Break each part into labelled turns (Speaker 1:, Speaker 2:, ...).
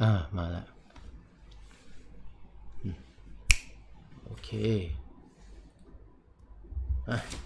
Speaker 1: อ่ามาแล้วโอเคอ่ะ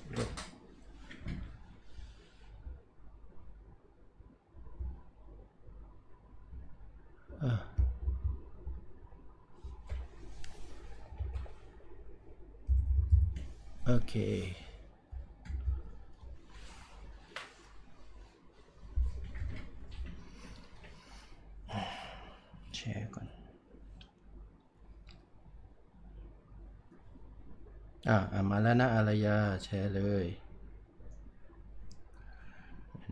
Speaker 1: และนะอารยาแชร์เลย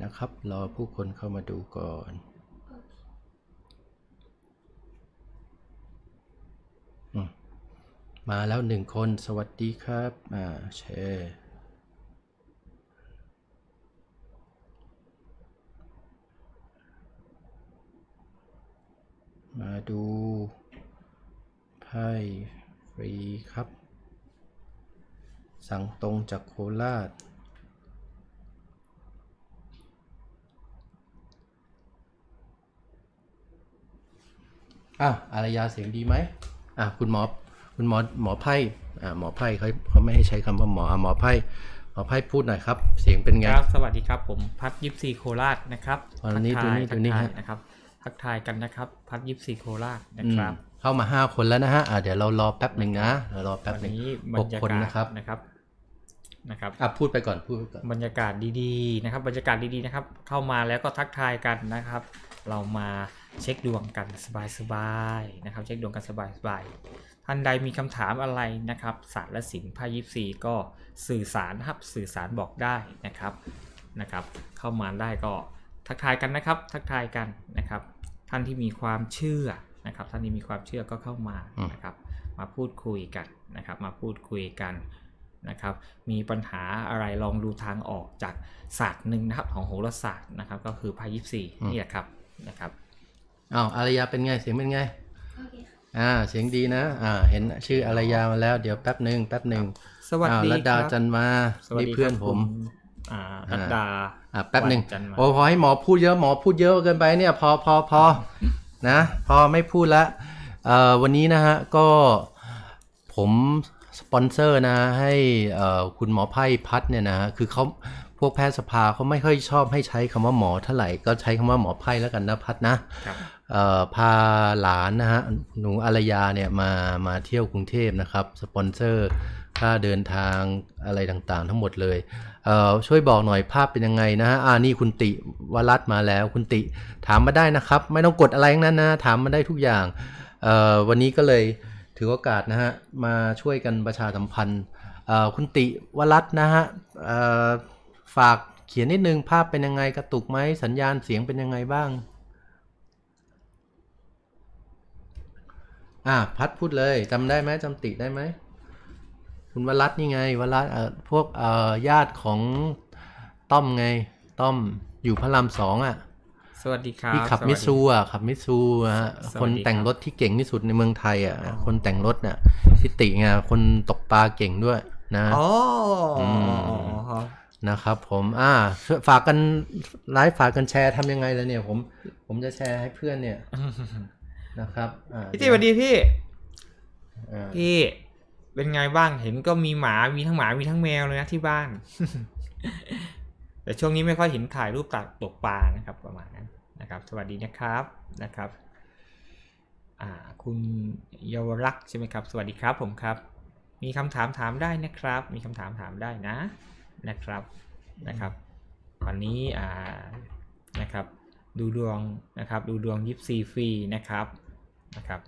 Speaker 1: นะครับรอผู้คนเข้ามาดูก่อน มาแล้วหนึ่งคนสวัสดีครับอ่าแชร์ มาดูไพ่ฟรีครับสั่งตรงจากโคราช อ่าอารยาเสียงดีไหม อ่ะคุณหมอคุณหมอหมอไพ่อ่า หมอไพ่เขาเขาไม่ให้ใช้คำว่าหมอ อ่ะหมอไพ่หมอไพ่พูดหน่อยครับ เสียงเป็นไงครับ
Speaker 2: สวัสดีครับผม พัดยิบสีโคราชนะครับวันนี้ตัวนี้ตัวนี้นะครับทักทายกันนะครับ พัดยิบสีโคราชนะครับ
Speaker 1: เข้ามาห้าคนแล้วนะฮะ อ่าเดี๋ยวเรารอแป๊บหนึ่งนะเรารอแป๊บหนึ่งหกคนนะครับ
Speaker 2: นะครับนะครับอ่ะพูดไปก่อนพูดก่อน บรรยากาศดีๆ นะครับ บรรยากาศดีๆนะครับ เข้ามาแล้วก็ทักทายกันนะครับ เรามาเช็คดวงกันสบายๆนะครับ เช็คดวงกันสบายๆ ท่านใดมีคำถามอะไรนะครับ ศาสตร์และศิลป์ภาคยิปซีก็สื่อสารครับ สื่อสารบอกได้นะครับ นะครับ เข้ามาได้ก็ทักทายกันนะครับ ทักทายกันนะครับ ท่านที่มีความเชื่อนะครับ ท่านที่มีความเชื่อก็เข้ามานะครับ มาพูดคุยกันนะครับ มาพูดคุยกันนะครับ มีปัญหาอะไรลองดูทางออกจากศาสตร์หนึ่งนะครับ ของโหราศาสตร์นะครับก็คือไพ่ยิปสี่นี่แหละครับนะครับ
Speaker 1: อ้าวอารยาเป็นไง เสียงเป็นไงอ่า เสียงดีนะ อ่า เห็นชื่ออารยามาแล้วเดี๋ยวแป๊บหนึ่งแป๊บหนึ่งสวัสดีครับดาจันมาสสวัดีเพื่อนผม อ่ารัดาอ่าแป๊บหนึ่งโอ้พอให้หมอพูดเยอะหมอพูดเยอะเกินไปเนี่ยพอพอพอนะ พอไม่พูดละเอ่อวันนี้นะฮะก็ผมสปอนเซอร์นะให้คุณหมอไพ่พัดเนี่ยนะคือเขาพวกแพทยสภาเขาไม่ค่อยชอบให้ใช้คำว่าหมอเท่าไหร่ ก็ใช้คำว่าหมอไพ่แล้วกันนะพัดนะพาหลานนะฮะหนูอารยาเนี่ยมามาเที่ยวกรุงเทพนะครับ สปอนเซอร์ค่าเดินทางอะไรต่างๆ ทั้งหมดเลยเช่วยบอกหน่อยภาพเป็นยังไงนะฮะอ่านี่คุณติวรัตมาแล้วคุณติถามมาได้นะครับ ไม่ต้องกดอะไรทั้งนั้นนะถามมาได้ทุกอย่างวันนี้ก็เลยถือโอกาสนะฮะ มาช่วยกันประชาสัมพันธ์คุณติวรัตนะฮะฝากเขียนนิดนึงภาพเป็นยังไงกระตุกไหมสัญญาณเสียงเป็นยังไงบ้าง อ่าพัดพูดเลยจำได้ไหมจำติได้ไหมคุณวรัตนี่ไงวรัตพวกญาติของต้อมไง ต้อมอยู่พระรามสองอ่ะสวัสดีครับพี่ขับมิซูอ่ะขับมิซูฮะคนแต่งรถที่เก่งที่สุดในเมืองไทยอ่ะคนแต่งรถเนี่ยทิติไงคนตกปลาเก่งด้วย นะอ๋อ นะครับ ผม อ่า ฝากกันไลฟ์ฝากกันแชร์ทำยังไงแล้วเนี่ย ผม ผมจะแชร์ให้เพื่อนเนี่ยนะครับพี่ติสวัสดีพ
Speaker 2: ี่พี่เป็นไงบ้างเห็นก็มีหมามีทั้งหมามีทั้งแมวเลยนะที่บ้านแต่ช่วงนี้ไม่ค่อยเห็นถ่ายรูปตักตกปลา นะครับประมาณนั้น นะครับ สวัสดีนะครับ นะครับ คุณเยาวรักษ์ใช่ไหมครับ สวัสดีครับผมครับ มีคำถามถามได้นะครับ มีคำถามถามได้นะ นะครับ นะครับ วันนี้อ่านะครับ ดูดวง นะครับ ดูดวงยิปซีฟรี นะครับ นะครับ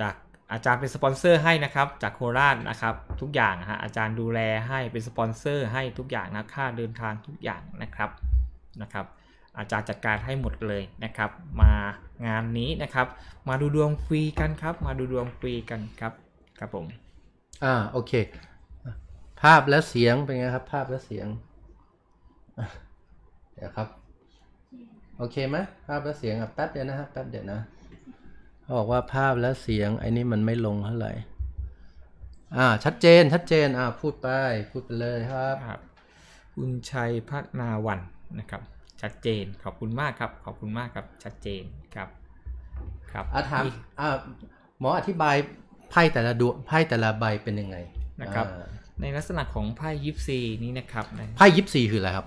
Speaker 2: จากอาจารย์เป็นสปอนเซอร์ให้นะครับ จากโคราชนะครับ ทุกอย่างฮะอาจารย์ดูแลให้เป็นสปอนเซอร์ให้ทุกอย่างนะค่าเดินทางทุกอย่างนะครับนะครับ อาจารย์จัดการให้หมดเลยนะครับ มางานนี้นะครับ มาดูดวงฟรีกันครับ มาดูดวงฟรีกันครับครับผม
Speaker 1: อ่า โอเค ภาพและเสียงเป็นไงครับ ภาพและเสียง เดี๋ยวครับโอเคไหมภาพและเสียงอ่ะแป๊บเดียวนะครับแป๊บเดียวนะขาบอกว่าภาพและเสียงไอ้นี่มันไม่ลงเท่าไหร่ อ่าชัดเจนชัดเจนอ่าพูดไปพูดไปเลยครับครับ คุณชัยพัฒนาวันนะครับ
Speaker 2: ชัดเจนขอบคุณมากครับ ขอบคุณมากครับชัดเจนครับ ครับอาถาม
Speaker 1: อ่าหมออธิบายไพ่แต่ละดวงไพ่แต่ละใบเป็นยังไงนะครับ
Speaker 2: ในลักษณะของไพ่ยิปซีนี้นะครับไพ่ยิปซีคืออะไรครับ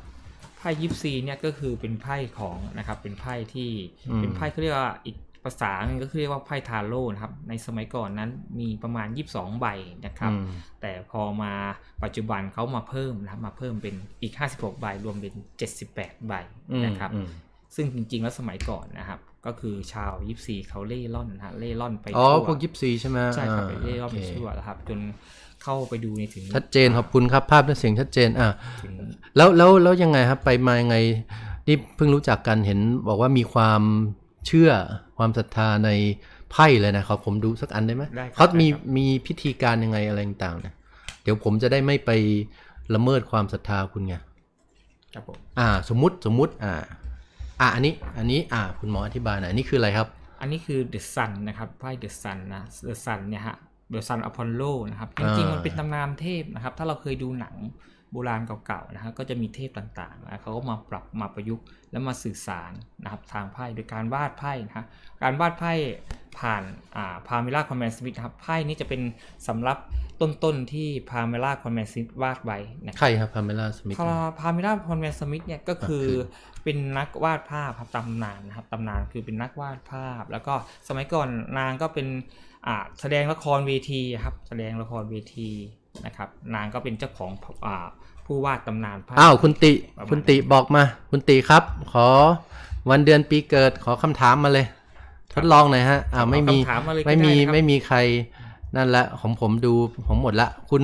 Speaker 2: ไพ่ยิปซีเนี่ยก็คือเป็นไพ่ของนะครับ เป็นไพ่ที่เป็นไพ่เขาเรียกว่าอีกภาษาก็คือเรียกว่าไพ่ทาโร่นะครับ ในสมัยก่อนนั้น มีประมาณ 22 ใบนะครับ แต่พอมาปัจจุบันเขามาเพิ่มนะครับมาเพิ่มเป็นอีก 56 ใบ รวมเป็น 78ใบ นะครับ ซึ่งจริงๆแล้วสมัยก่อนนะครับ ก็คือชาวยิปซีเขาเล่ร่อนนะเล่ร่อนไปทั่วอ๋อ พวกยิปซีใช่ไหมใช่ครับไปเล่ร่อนไปทั่วนะครับจนเข้าไปดูในถึง ชั
Speaker 1: ดเจน ขอบคุณครับ ภาพและเสียงชัดเจน อ่ะแล้วแล้วแล้วยังไงครับ ไปมายังไงนี่เพิ่งรู้จักกันเห็นบอกว่ามีความเชื่อความศรัทธาในไพ่เลยนะครับ ผมดูสักอันได้ไหมเขามีมีพิธีการยังไงอะไรต่างๆนะเดี๋ยวผมจะได้ไม่ไปละเมิดความศรัทธาคุณไงครับผมอ่าสมมติสมมติอ่า อ่าอันนี้ อันนี้อ่าคุณหมออธิบายหน่อยนี่คืออะไรครับ อันนี้คือเดอะซัน
Speaker 2: นะครับไพ่เดอะซันนะเดอะซันเนี่ยฮะเดอะซันอพอลโลนะครับจริงๆมันเป็นตำนานเทพนะครับ ถ้าเราเคยดูหนังโบราณเก่าๆนะฮะก็จะมีเทพต่างๆนะเขาก็มาปรับมาประยุกต์แล้วมาสื่อสารนะครับทางไพ่โดยการวาดไพ่นะฮะการวาดไพ่ผ่านพาเมล่าคอนแมนสมิธครับไพ่นี้จะเป็นสำรับต้นๆที่พาเมล่าคอนแมนสมิธวาดไว้นะใครครับ
Speaker 1: พาเมล่าสมิธ
Speaker 2: พาเมล่าคอนแมนสมิธเนี่ยก็คือเป็นนักวาดภาพตำนานนะครับตำนานคือเป็นนักวาดภาพ แล้วก็สมัยก่อนนางก็เป็นแสดงละครเวทีครับแสดงละครเวทีนะครับนางก็เป็นเจ้าของผู้วาดตำนานภาพอ้าวคุณติ คุณติ
Speaker 1: บอกมา คุณติครับ ขอวันเดือนปีเกิดขอคำถามมาเลย ทดลองหน่อยฮะอ่าไม่มีไม่มีไม่มีใครนั่นละ ของผมดู ผมหมดละคุณ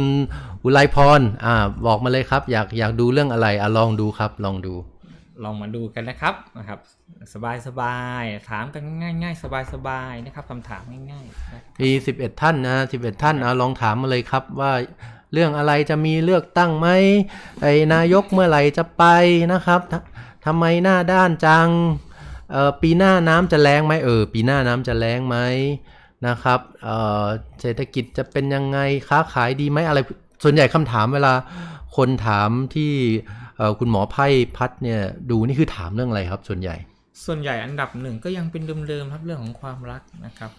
Speaker 1: อุไรพรอ่าบอกมาเลยครับ อยากอยากดูเรื่องอะไรอ่าลองดูครับลองดู
Speaker 2: ลองมาดูกันนะครับนะครับสบายสบายถามกันง่ายๆสบายสบายนะครับคำ
Speaker 1: ถามง่ายๆมีสิบเอ็ดท่านนะสิบเอ็ดท่านเอาลองถามมาเลยครับว่าเรื่องอะไรจะมีเลือกตั้งไหมไอ้ นายกเมื่อไหร่จะไปนะครับทำไมหน้าด้านจังเออปีหน้าน้ำจะแรงไหมเออ ปีหน้าน้ำจะแรงไหมนะครับเออเศรษฐกิจจะเป็นยังไงค้าขายดีไหมอะไรส่วนใหญ่คำถามเวลาคนถามที่คุณหมอไพ่พัดเนี่ยดูนี่คือถามเรื่องอะไรครับส่วนใหญ่
Speaker 2: ส่วนใหญ่อันดับหนึ่งก็ยังเป็นเดิมๆ ครับเรื่องของความรักนะครับ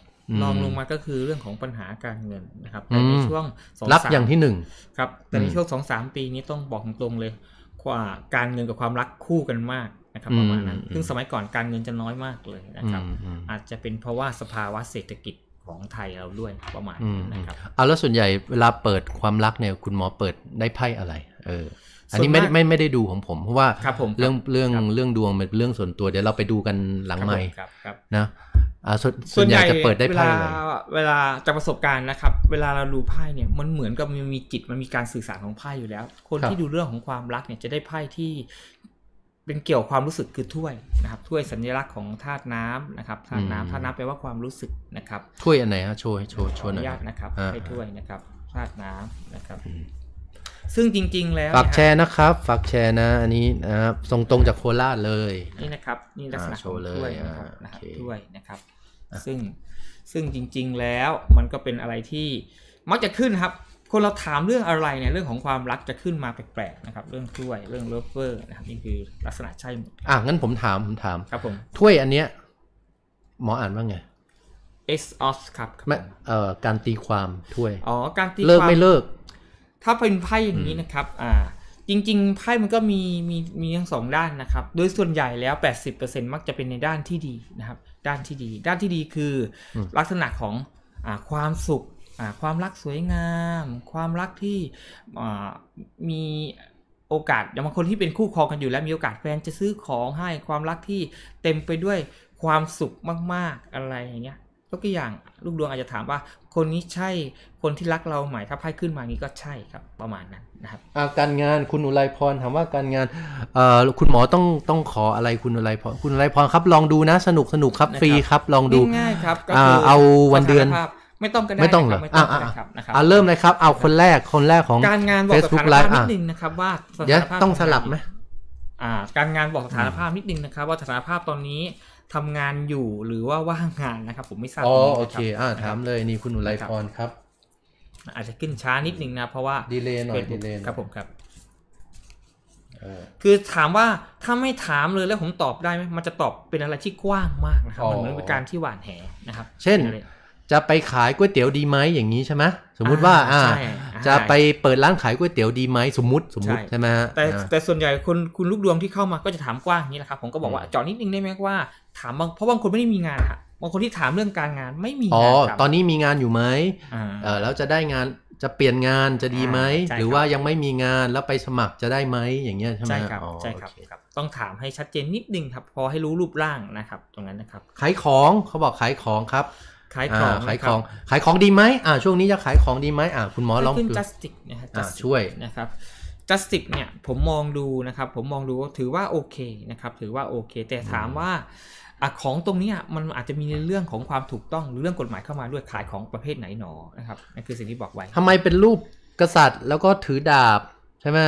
Speaker 2: รองลงมาก็คือเรื่องของปัญหาการเงินนะครับแต่ในช่วงสองสามอย่างที่หนึ่งครับแต่ในช่วงสองสามปีนี้ต้องบอกตรงเลยกว่าการเงินกับความรักคู่กันมากนะครับประมาณนั้น ซึ่งสมัยก่อนการเงินจะน้อยมากเลยนะครับ อาจจะเป็นเพราะว่าสภาวะเศรษฐกิจของไทยเราด้วยประมาณนั้นนะครับ
Speaker 1: เอาแล้วส่วนใหญ่เวลาเปิดความรักเนี่ยคุณหมอเปิดได้ไพ่อะไร เอออันนี้ไม่ไม่ไม่ได้ดูของผม เพราะว่า เรื่องเรื่องเรื่องดวงเป็นเรื่องส่วนตัว เดี๋ยวเราไปดูกันหลังใหม่นะส่วนใหญ่จะเปิดได้ไพ่เวล
Speaker 2: าเวลาจากประสบการณ์นะครับ เวลาเราดูไพ่เนี่ยมันเหมือนกับมันมีจิต มันมีการสื่อสารของไพ่อยู่แล้ว คนที่ดูเรื่องของความรักเนี่ยจะได้ไพ่ที่ เป็นเกี่ยวความรู้สึกคือถ้วย นะครับ ถ้วยสัญลักษณ์ของธาตุน้ำนะครับธาตุน้ำธาตุน้ำแปลว่าความรู้สึกนะค
Speaker 1: รับ ถ้วยอันไหนฮะโชว์โชว์โชว์หน่อยนะครับให้ถ
Speaker 2: ้วยนะครับธาตุน้ำนะครับซึ่งจริงๆแล้วฝาก
Speaker 1: แชร์นะครับ ฝากแชร์นะอันนี้นะครับ ส่งตรงจากโคราชเลย นี่นะครับนี่ลักษณะโชว์เลย
Speaker 2: นะครับด้วยนะครับซึ่งซึ่งจริงๆแล้วมันก็เป็นอะไรที่ มักจะขึ้นครับ คนเราถามเรื่องอะไรเนี่ย เรื่องของความรักจะขึ้นมาแปลกๆนะครับเรื่องถ้วยเรื่องเลเฟอร์นะครับนี่คือลักษณะใช่หมด
Speaker 1: อ่ะงั้นผมถามผมถามครับผมถ้วยอันเนี้ยหมออ่านว่าไง
Speaker 2: เอสออสครับ
Speaker 1: ไม่เอ่อการตีความถ้วย
Speaker 2: อ๋อการตีความเลิกไม่เลิ
Speaker 1: กถ้าเป
Speaker 2: ็นไพ่อย่างนี้นะครับ อ่า จริง ๆ ไพ่ มันก็มี มี มีทั้งสองด้านนะครับ โดยส่วนใหญ่แล้ว 80%มักจะเป็นในด้านที่ดีนะครับ ด้านที่ดี ด้านที่ดีคือ ลักษณะของอความสุข ความรักสวยงาม ความรักที่มีโอกาส อย่างบางคนที่เป็นคู่ครองกันอยู่ แล้ว มีโอกาสแฟนจะซื้อของให้ความรักที่เต็มไปด้วยความสุขมาก ๆ อะไรอย่างเงี้ยยกตัวอย่างลูกดวงอาจจะถามว่า คนนี้ใช่คนที่รักเราไหมถ้าไพ่ขึ้นมานี้ก็ใช่ครับประมาณนั้น
Speaker 1: นะครับการงานคุณอุไรพรถามว่าการงานคุณหมอต้องต้องขออะไรคุณอุไรพรคุณอุไรพรครับลองดูนะสนุกสนุกครับฟรีครับลองดูง่ายครับเอาวันเดือนไม่ต้องกัไไม่ต้องเหรอไม่ต้องนะครับนะครับเริ่มเลยครับ เอาคนแรกคนแรกของการงานบอกสถานภาพนิดนึงนะครับว่าสถานภาพต้องสลับไหม
Speaker 2: การงานบอกสถานภาพนิดนึงนะครับว่าสถานภาพตอนนี้ทำงานอยู่หรือว่าว่างงานนะครับ ผมไม่ทราบอ๋อโอเคอ่าถาม
Speaker 1: เลยนี่คุณอุไรพรครับ
Speaker 2: อาจจะขึ้นช้านิดนึงนะเพราะว่าดีเลย์หน่อยดีเลย์ครับผมครับคือถามว่าถ้าไม่ถามเลยแล้วผมตอบได้ไหมมันจะตอบเป็นอะไรที่กว้างมากนะครับมันเหมือนเป็นการที่หวานแหนะครับเช่น
Speaker 1: จะไปขายก๋วยเตี๋ยวดีไหมอย่างนี้ใช่ไหมสมมุติว่าอ่าจะไปเปิดร้านขายก๋วยเตี๋ยวดีไหมสมมุติสมมุติใช่ไหมฮะแต่แ
Speaker 2: ต่ส่วนใหญ่คนคุณลูกดวงที่เข้ามาก็จะถามกว้างนี้แหละครับ ผมก็บอกว่าเจาะนิดนึงได้ไหมว่าถามบางเพราะบางคนไม่ได้มีงานค่ะบางคนที่ถามเรื่องการงานไม่มีงานอ๋อตอน
Speaker 1: นี้มีงานอยู่ไหมเออแล้วจะได้งานจะเปลี่ยนงานจะดีไหมหรือว่ายังไม่มีงานแล้วไปสมัครจะได้ไหมอย่างเงี้ยใช่ไหมใช่ครับใช่ครับ
Speaker 2: ต้องถามให้ชัดเจนนิดนึงครับพอให้รู้รูปร่างนะครับตรงนั้นนะครับ
Speaker 1: ขายของเขาบอกขายของครับขายของขายของขายของดีไหมอ่าช่วงนี้จะขายของดีไหมอ่าคุณหมอลองขึ้นจัสติกน
Speaker 2: ะครับช่วยนะครับจัสติกเนี่ยผมมองดูนะครับผมมองดูถือว่าโอเคนะครับถือว่าโอเค แต่ถามว่าอของตรงนี้มันอาจจะมีในเรื่องของความถูกต้องหรือเรื่องกฎหมายเข้ามาด้วยขายของประเภทไหนหนอนะครับ นั่นคือสิ่งที่บอกไว้ ท
Speaker 1: ำไมเป็นรูปกษัตริย์ แล้วก็ถือดาบใช่ไหม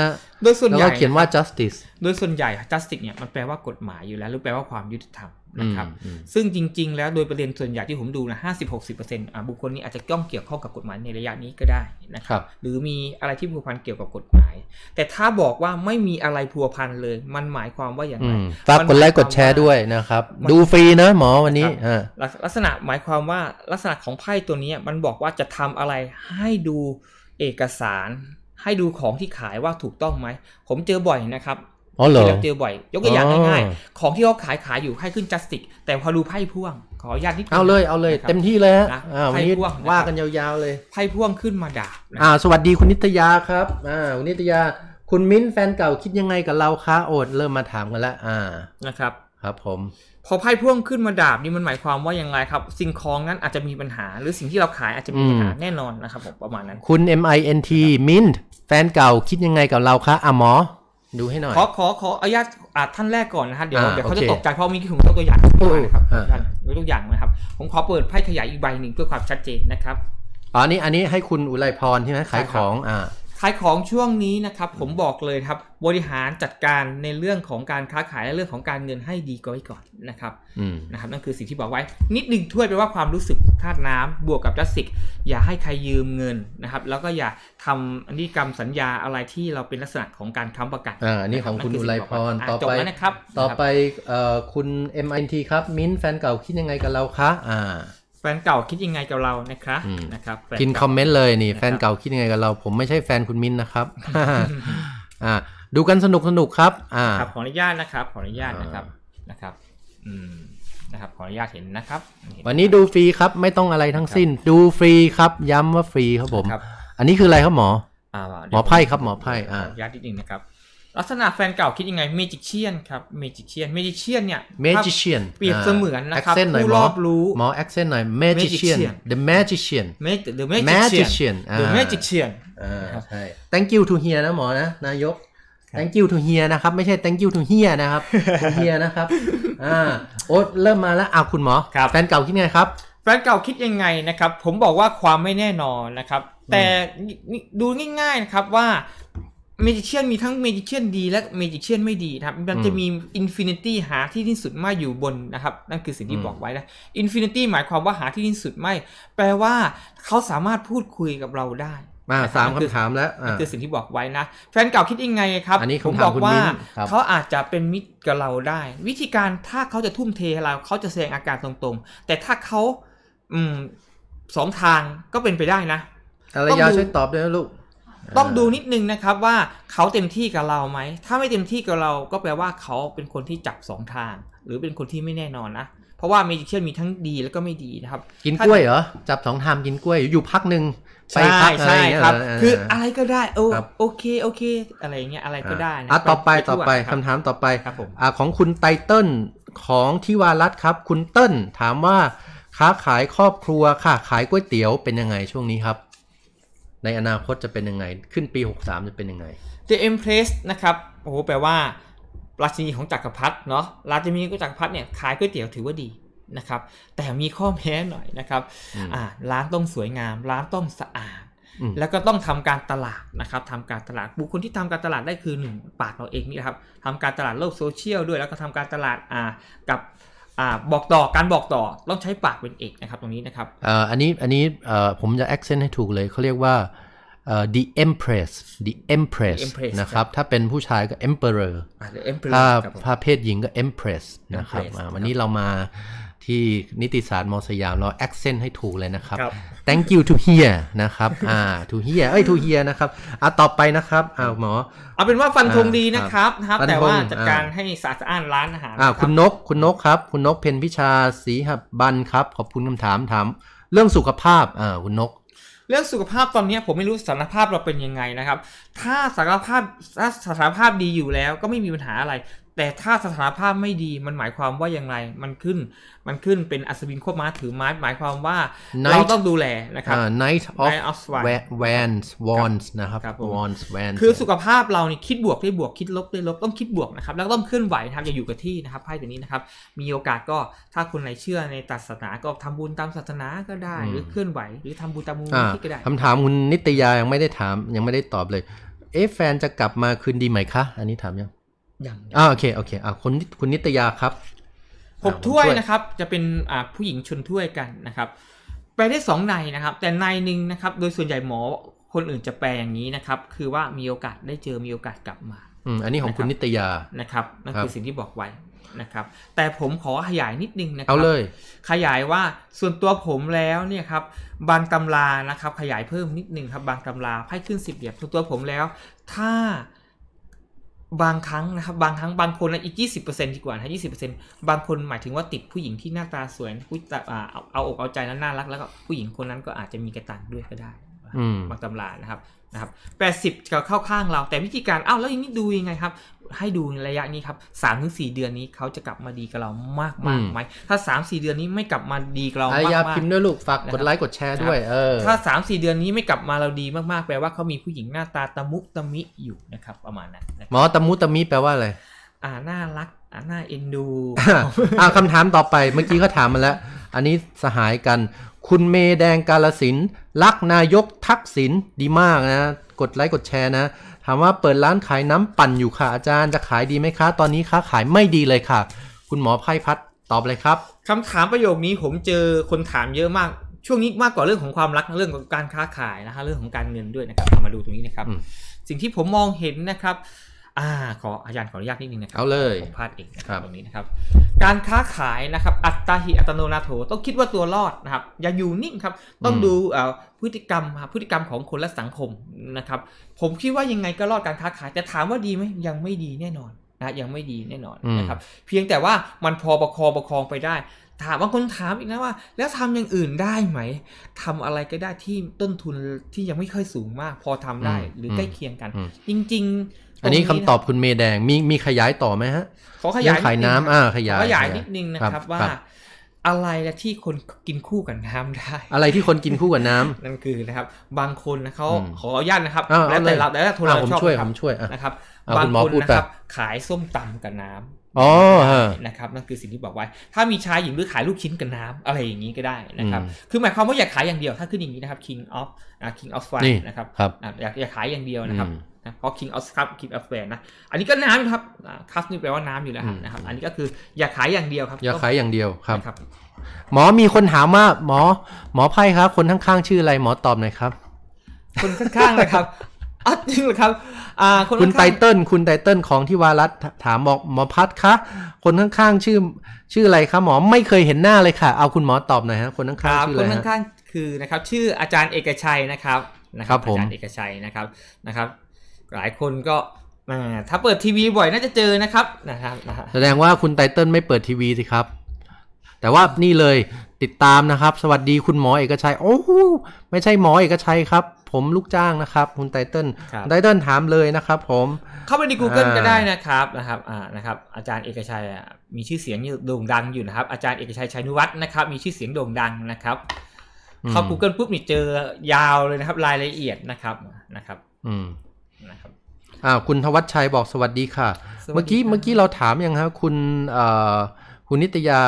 Speaker 1: โดยส่วนใหญ่เขียนว่า justice
Speaker 2: โดยส่วนใหญ่ justice เนี่ยมันแปลว่ากฎหมายอยู่แล้วหรือแปลว่าความยุติธรรมนะครับซึ่งจริงๆ แล้ว โดยประเด็นส่วนใหญ่ที่ผมดูนะห้าสิบหกสิบเปอร์เซ็นต์บุคคลนี้อาจจะก้องเกี่ยวข้องกับกฎหมายในระยะนี้ก็ได้นะครับ หรือมีอะไรที่ผัวพันเกี่ยวกับกฎหมาย แต่ถ้าบอกว่าไม่มีอะไรผัวพันเลย มันหมายความว่าอย่างไรฝากกดไลค
Speaker 1: ์กดแชร์ด้วยนะครับ ดูฟรีนะหมอวันนี้
Speaker 2: ลักษณะหมายความว่าลักษณะของไพ่ตัวนี้มันบอกว่าจะทำอะไรให้ดูเอกสาร ให้ดูของที่ขายว่าถูกต้องไหมผมเจอบ่อยนะครับเรอเจอบ่อยยกตัวอย่างง่ายๆ ของที่เขาขายขายอยู่ให้ขึ้นจัสติก แต่พอรูไพ่พ่วง ขออนุญาตนิดเอาเลยเอา
Speaker 1: เลยเต็มที่เลยฮะไพ่พ่วง
Speaker 2: ว่ากันยาวๆเลยไพ่พ่วงขึ้นมาด่าอ่า
Speaker 1: สวัสดี คุณนิตยาครับอ่าคุณนิตยาคุณมิ้นแฟนเก่าคิดยังไงกับเราคะโอด เริ่มมาถามกันแล้วอ่า
Speaker 2: นะครับครับผมพอไพ่พ่วงขึ้นมาดาบนี่มันหมายความว่ายังไงครับ สิ่งของนั้นอาจจะมีปัญหา หรือสิ่งที่เราขายอาจจะมีปัญหาแน่นอนนะครับผมประมาณนั้น
Speaker 1: คุณ MINT Mint แฟนเก่าคิดยังไงกับเราคะอ่ะหมอดูให้หน่อย ขอ
Speaker 2: ขอขออนุญาตอ่าท่านแรกก่อนนะฮะเดี๋ยวเดี๋ยวเขาจะตกใจเพราะมีที่ผมยกตัวอย่างนะครับยกตัวอย่างนะครับ ผมขอเปิดไพ่ขยายอีกใบหนึ่งเพื่อความชัดเจนนะครับ
Speaker 1: อ๋อนี่อันนี้ให้คุณอุไรพรใช่ไหมขายของอ่า
Speaker 2: ขายของช่วงนี้นะครับผมบอกเลยครับบริหารจัดการในเรื่องของการค้าขาย และเรื่องของการเงินให้ดีก่อนก่อนนะครับนะครับนั่นคือสิ่งที่บอกไว้ นิดหนึ่งถ้วยแปลว่าความรู้สึกธาตุน้ำบวกกับจัสิกอย่าให้ใครยืมเงินนะครับแล้วก็อย่าทำอนิกรรมสัญญาอะไรที่เราเป็นลักษณะของการค้าประกันอ่านี่ของคุณอุไรพรต่อไปนะครับต่อไป
Speaker 1: คุณ MIT ครับมิ้นแฟนเก่าคิดยังไงกับเราคะอ่าแฟนเก่าคิดยังไงกับเรานะคะนะครับกินคอมเมนต์เลยนี่ แฟนเก่าคิดยังไงกับเรา ผมไม่ใช่แฟนคุณมิ้นนะครับ อ่า ดูกันสนุกสนุกครับอ่าข
Speaker 2: ออนุญาตนะครับ ขออนุญาตนะครับนะครับอืมนะครับขออนุญาตเห็นนะครับ
Speaker 1: วันนี้ดูฟรีครับ ไม่ต้องอะไรทั้งสิ้น ดูฟรีครับ ย้ำว่าฟรีครับผมอันนี้คืออะไรครับหมอหมอไพ่ครับหมอไพ่อ่าญาตนิดนึงนะครับ
Speaker 2: ลักษณะแฟนเก่าคิดยังไงเมจิเชียนครับเมจิเชียนเมจิเชียนเนี่ยเมจิเชียนเปรียบเสมือนนะครับผู้รอบ
Speaker 1: รู้หมอแอคเซนต์หน่อยเมจิเชียน the magician
Speaker 2: the magician the magician
Speaker 1: ใช่ thank you to here นะหมอนะนายก thank you to here นะครับไม่ใช่ thank you to here นะครับ to here นะครับอ่าโอ๊ตเริ่มมาแล้วอาคุณหมอแฟนเก่าคิดยังไงครับแฟนเก่าคิดยัง
Speaker 2: ไงนะครับผมบอกว่าความไม่แน่นอนนะครับแต่ดูง่ายๆนะครับว่าเมจิเชียนมีทั้งเมจิเชียนดีและเมจิเชียนไม่ดีนะครับ มันจะมีอินฟินิตี้หาที่ที่สุดไม่อยู่บนนะครับ นั่นคือสิ่งที่บอกไว้นะอินฟินิตี้หมายความว่าหาที่ที่สุดไม่ แปลว่าเขาสามารถพูดคุยกับเราได้ มาสามคำถามแล้วคือสิ่งที่บอกไว้นะแฟนเก่าคิดยังไงครับผมบอกว่าเขาอาจจะเป็นมิตรกับเราได้ วิธีการถ้าเขาจะทุ่มเทเราเขาจะแสดงอาการตรงๆ แต่ถ้าเขาสองทางก็เป็นไปได้นะอะไรยาช่วย
Speaker 1: ตอบด้วยมลูกต้องดูนิด
Speaker 2: นึงนะครับว่าเขาเต็มที่กับเราไหมถ้าไม่เต็มที่กับเราก็แปลว่าเขาเป็นคนที่จับสองทาง หรือเป็นคนที่ไม่แน่นอนนะ เพราะว่ามีเชื่อมีทั้งดีแล้วก็ไม่ดีนะครับ กินกล้วยเหร
Speaker 1: อ จับสองทางกินกล้วย อยู่พักหนึ่งใช่ใช่ครับ คืออะไรก็
Speaker 2: ได้โอโอเคโอเค อะไรเงี้ยอะไรก็ได้นะอ่ะต่อไปต่อไปคำถ
Speaker 1: ามต่อไปครับผมอ่ของคุณไตเติ้ลของทิวารัตครับคุณเติ้ลถามว่าค้าขายครอบครัวค่ะขายก๋วยเตี๋ยวเป็นยังไงช่วงนี้ครับในอนาคตจะเป็นยังไงขึ้นปี 63 จะเป็นยังไง
Speaker 2: The Empress นะครับโอ้โหแปลว่าราชินีของจักรพรรดิเนาะราชินีของจักรพรรดิเนี่ยขายก๋วยเตี๋ยวถือว่าดีนะครับแต่มีข้อแม้หน่อยนะครับอ่าร้านต้องสวยงาม ร้านต้องสะอาดแล้วก็ต้องทำการตลาดนะครับทำการตลาดบุคคลที่ทำการตลาดได้คือหนึ่งปากเราเองนี่ครับทำการตลาดโลกโซเชียลด้วยแล้วก็ทำการตลาดอ่ากับอ่าบอกต่อการบอกต่อต้องใช้ปากเป็นเอกนะครับตรงนี้นะครับ
Speaker 1: ออันนี้อันนี้ผมจะ accent ให้ถูกเลยเขาเรียกว่า the empress the empress นะครับถ้าเป็นผู้ชายก็ emperor ถ้าถ้าเพศหญิงก็ empress นะครับวันนี้เรามาที่นิติศาสตร์มอสยามเราแอคเซนต์ให้ถูกเลยนะครับ thank you to here นะครับอ่า to here เอ้ย to here นะครับอ่ะต่อไปนะครับอ่าหมอ เอาเป็นว่าฟันธงดีนะครับครับ แต่ว่าจัดการ
Speaker 2: ให้สะอาดร้านอาหารอ่าคุณ
Speaker 1: นก คุณนกครับ คุณนกเพนพิชาศรีหับบันครับ ขอบคุณคำถาม ถาม เรื่องสุขภาพอ่าคุณนก
Speaker 2: เรื่องสุขภาพตอนนี้ผมไม่รู้สารภาพเราเป็นยังไงนะครับ ถ้าสารภาพถ้าสารภาพดีอยู่แล้วก็ไม่มีปัญหาอะไรแต่ถ้าสถานภาพไม่ดีมันหมายความว่าอย่างไรมันขึ้น มันขึ้นเป็นอัศวินควบม้าถือไม้หมายความว่าเราต้องดูแลนะครับ Knight of, Knight of
Speaker 1: w a n n s Wands นะครับ Wands v a n s คือ
Speaker 2: สุขภาพเราเนี่ยคิดบวกได้บวกคิดลบได้ลบต้องคิดบวกนะครับแล้วต้องเคลื่อนไหวนะครับอย่าอยู่กับที่นะครับไพ่ตัวนี้นะครับ มีโอกาสก็ถ้าคนไหนเชื่อในศาสนาก็ทำบุญตามศาสนาก็ได้ หรือเคลื่อนไหวหรือทำบุญตามมูลนิธิก็ได้คำถ
Speaker 1: ามคุณนิตยายังไม่ได้ถามยังไม่ได้ตอบเลยเอ๊ะแฟนจะกลับมาคืนดีไหมคะอันนี้ถามยังอย่างอ่าโอเค โอเคอ่าคุณคุณนิตยาครับ
Speaker 2: หกถ้วยนะครับ จะเป็นอ่าผู้หญิงชนถ้วยกันนะครับแปลได้สองในนะครับ แต่ในหนึ่งนะครับ โดยส่วนใหญ่หมอ คนอื่นจะแปลอย่างนี้นะครับ คือว่ามีโอกาสได้เจอมีโอกาสกลับมา
Speaker 1: อืมอันนี้ของคุณนิตยา
Speaker 2: นะครับนั่นคือสิ่งที่บอกไว้นะครับ แต่ผมขอขยายนิดนึงนะครับเอาเลย ขยายว่าส่วนตัวผมแล้วเนี่ยครับ บางตำรานะครับ ขยายเพิ่มนิดนึงครับ บางตำราไพ่ขึ้นสิบเหรียญส่วนตัวผมแล้ว ถ้าบางครั้งนะครับบางครั้งบางคนนะอีก 20%ดีกว่านะยี่สิบเปอร์เซ็นต์บางคนหมายถึงว่าติดผู้หญิงที่หน้าตาสวยผู้เอาเอาอกเอาใจแล้วน่ารักแล้วก็ผู้หญิงคนนั้นก็อาจจะมีกระตังด้วยก็ได้ บางตำรานะครับนะครับแปดสิบจะเข้าข้างเรา แต่วิธีการอ้าวแล้วอย่างนี้ดูยังไงครับ ให้ดูในระยะนี้ครับสามถึงสี่เดือนนี้เขาจะกลับมาดีกับเรามากมากไหมถ้าสามสี่เดือนนี้ไม่กลับมาดีกับเรามากมากพิมพ์ด้วย
Speaker 1: ลูกฝากกดไลค์กดแชร์ด้วย เออถ้า
Speaker 2: สามสี่เดือนนี้ไม่กลับมาเราดีมากๆแปลว่าเขามีผู้หญิงหน้าตาตะมุตะมิอยู่นะครับประมาณนั้น
Speaker 1: หมอตะมุตะมิแปลว่าอะไร
Speaker 2: อ่าน่ารักอ่าน่าเอ็นด
Speaker 1: ูอ่าคำถามต่อไป เมื่อกี้ก็ถามมาแล้ว อันนี้สหายกันคุณเมแดงกาลสินรักนายกทักษิณดีมากนะ กดไลค์กดแชร์นะ ถามว่าเปิดร้านขายน้ำปั่นอยู่ค่ะ อาจารย์จะขายดีไหมคะ ตอนนี้ค้าขายไม่ดีเลยค่ะ คุณหมอไพ่พัด ตอบเลยครับ
Speaker 2: คำถามประโยคนี้ผมเจอคนถามเยอะมาก ช่วงนี้มากกว่าเรื่องของความรักเรื่องของการค้าขายนะคะ เรื่องของการเงินด้วยนะครับมาดูตรงนี้นะครับ สิ่งที่ผมมองเห็นนะครับอ่าขออาจารย์ขออนุญาตนิดนึงนะครับเอาเลยผมพลาดเองครับตรงนี้นะครับ การค้าขายนะครับ อัตหิอัตโนนาโถต้องคิดว่าตัวรอดนะครับ อย่าอยู่นิ่งครับ ต้องดูพฤติกรรม พฤติกรรมของคนและสังคมนะครับ ผมคิดว่ายังไงก็รอดการค้าขายแต่ถามว่าดีไหมยังไม่ดีแน่นอนนะยังไม่ดีแน่นอนนะครับ เพียงแต่ว่ามันพอประคองประคองไปได้ ถามว่าคนถามอีกนะว่า แล้วทำอย่างอื่นได้ไหมทำอะไรก็ได้ที่ต้นทุนที่ยังไม่ค่อยสูงมาก พอทำได้หรือใกล้เคียงกัน จริง ๆอันนี้คำตอบ
Speaker 1: คุณเมย์แดงมีมีขยายต่อไหมฮะขอขยายขายน้ำอ่าขยายขยายนิดนึงนะครับว่า
Speaker 2: อะไรละที่คนกินคู่กับน้ำได้ อะไรที่
Speaker 1: คนกินคู่กับน้ำ
Speaker 2: นั่นคือนะครับบางคนนะเขาขออนุญาตนะครับแล้วแต่ละแล้วแต่ทุนเราชอบผมช่วยนะครับ บางคนนะครับขายส้มตำกับน้ำอ๋อนะครับนั่นคือสิ่งที่บอกไว้ ถ้ามีชายหญิงหรือขายลูกชิ้นกับน้ำ อะไรอย่างนี้ก็ได้นะครับ คือหมายความว่าอย่าขายอย่างเดียว ถ้าขึ้นอย่างนี้นะครับ king of king of fun นะครับอยากอยากขายอย่างเดียวนะครับนะเพราะ king of cup คิงออฟแวร์นะอันนี้ก็น้ำครับคั p นี่แปลว่าน้ำอยู่แล้วนะครับอันนี้ก็คืออย่าขายอย่างเดียวครับ อย่าขายอย่างเดียวครับ
Speaker 1: หมอมีคนถามว่าหมอ หมอไพ่ครับคนข้างๆชื่ออะไรหมอตอบหน่อยครับ
Speaker 2: คนข้างๆนะครับอ๋อจริงเหรอครับคุณไตเติ้ล
Speaker 1: คุณไตเติ้ลของที่วารัตถามบอกหมอพัดคะคนข้างๆชื่อชื่ออะไรคะหมอไม่เคยเห็นหน้าเลยค่ะ เอาคุณหมอตอบหน่อยฮะคนข้างๆชื่ออะไรคนข้า
Speaker 2: งๆคือนะครับชื่ออาจารย์เอกชัยนะครับนะครับอาจารย์เอกชัยนะครับนะครับหลายคนก็ ถ้าเปิดทีวีบ่อยน่าจะเจอนะครับนะครับ
Speaker 1: แสดงว่าคุณไตเติ้ลไม่เปิดทีวีสิครับแต่ว่านี่เลยติดตามนะครับ สวัสดีคุณหมอเอกชัย โอ้ไม่ใช่หมอเอกชัยครับ ผมลูกจ้างนะครับ คุณไตเติ้ลไตเติ้ลถามเลยนะครับผม เข้าไปใน Google ก็ได้
Speaker 2: นะครับนะครับ อ่านะครับ อาจารย์เอกชัยมีชื่อเสียงโด่งดังอยู่นะครับ อาจารย์เอกชัยชัยนุวัฒน์นะครับ มีชื่อเสียงโด่งดังนะครับเข้า Google ปุ๊บนี่เจอยาวเลยนะครับ รายละเอียดนะครับนะครับ อืมนะค
Speaker 1: รับอ่าคุณทวัชชัยบอกสวัสดีค่ะ เมื่อกี้เมื่อกี้เราถามยังครับคุณเอ่อคุณนิตยา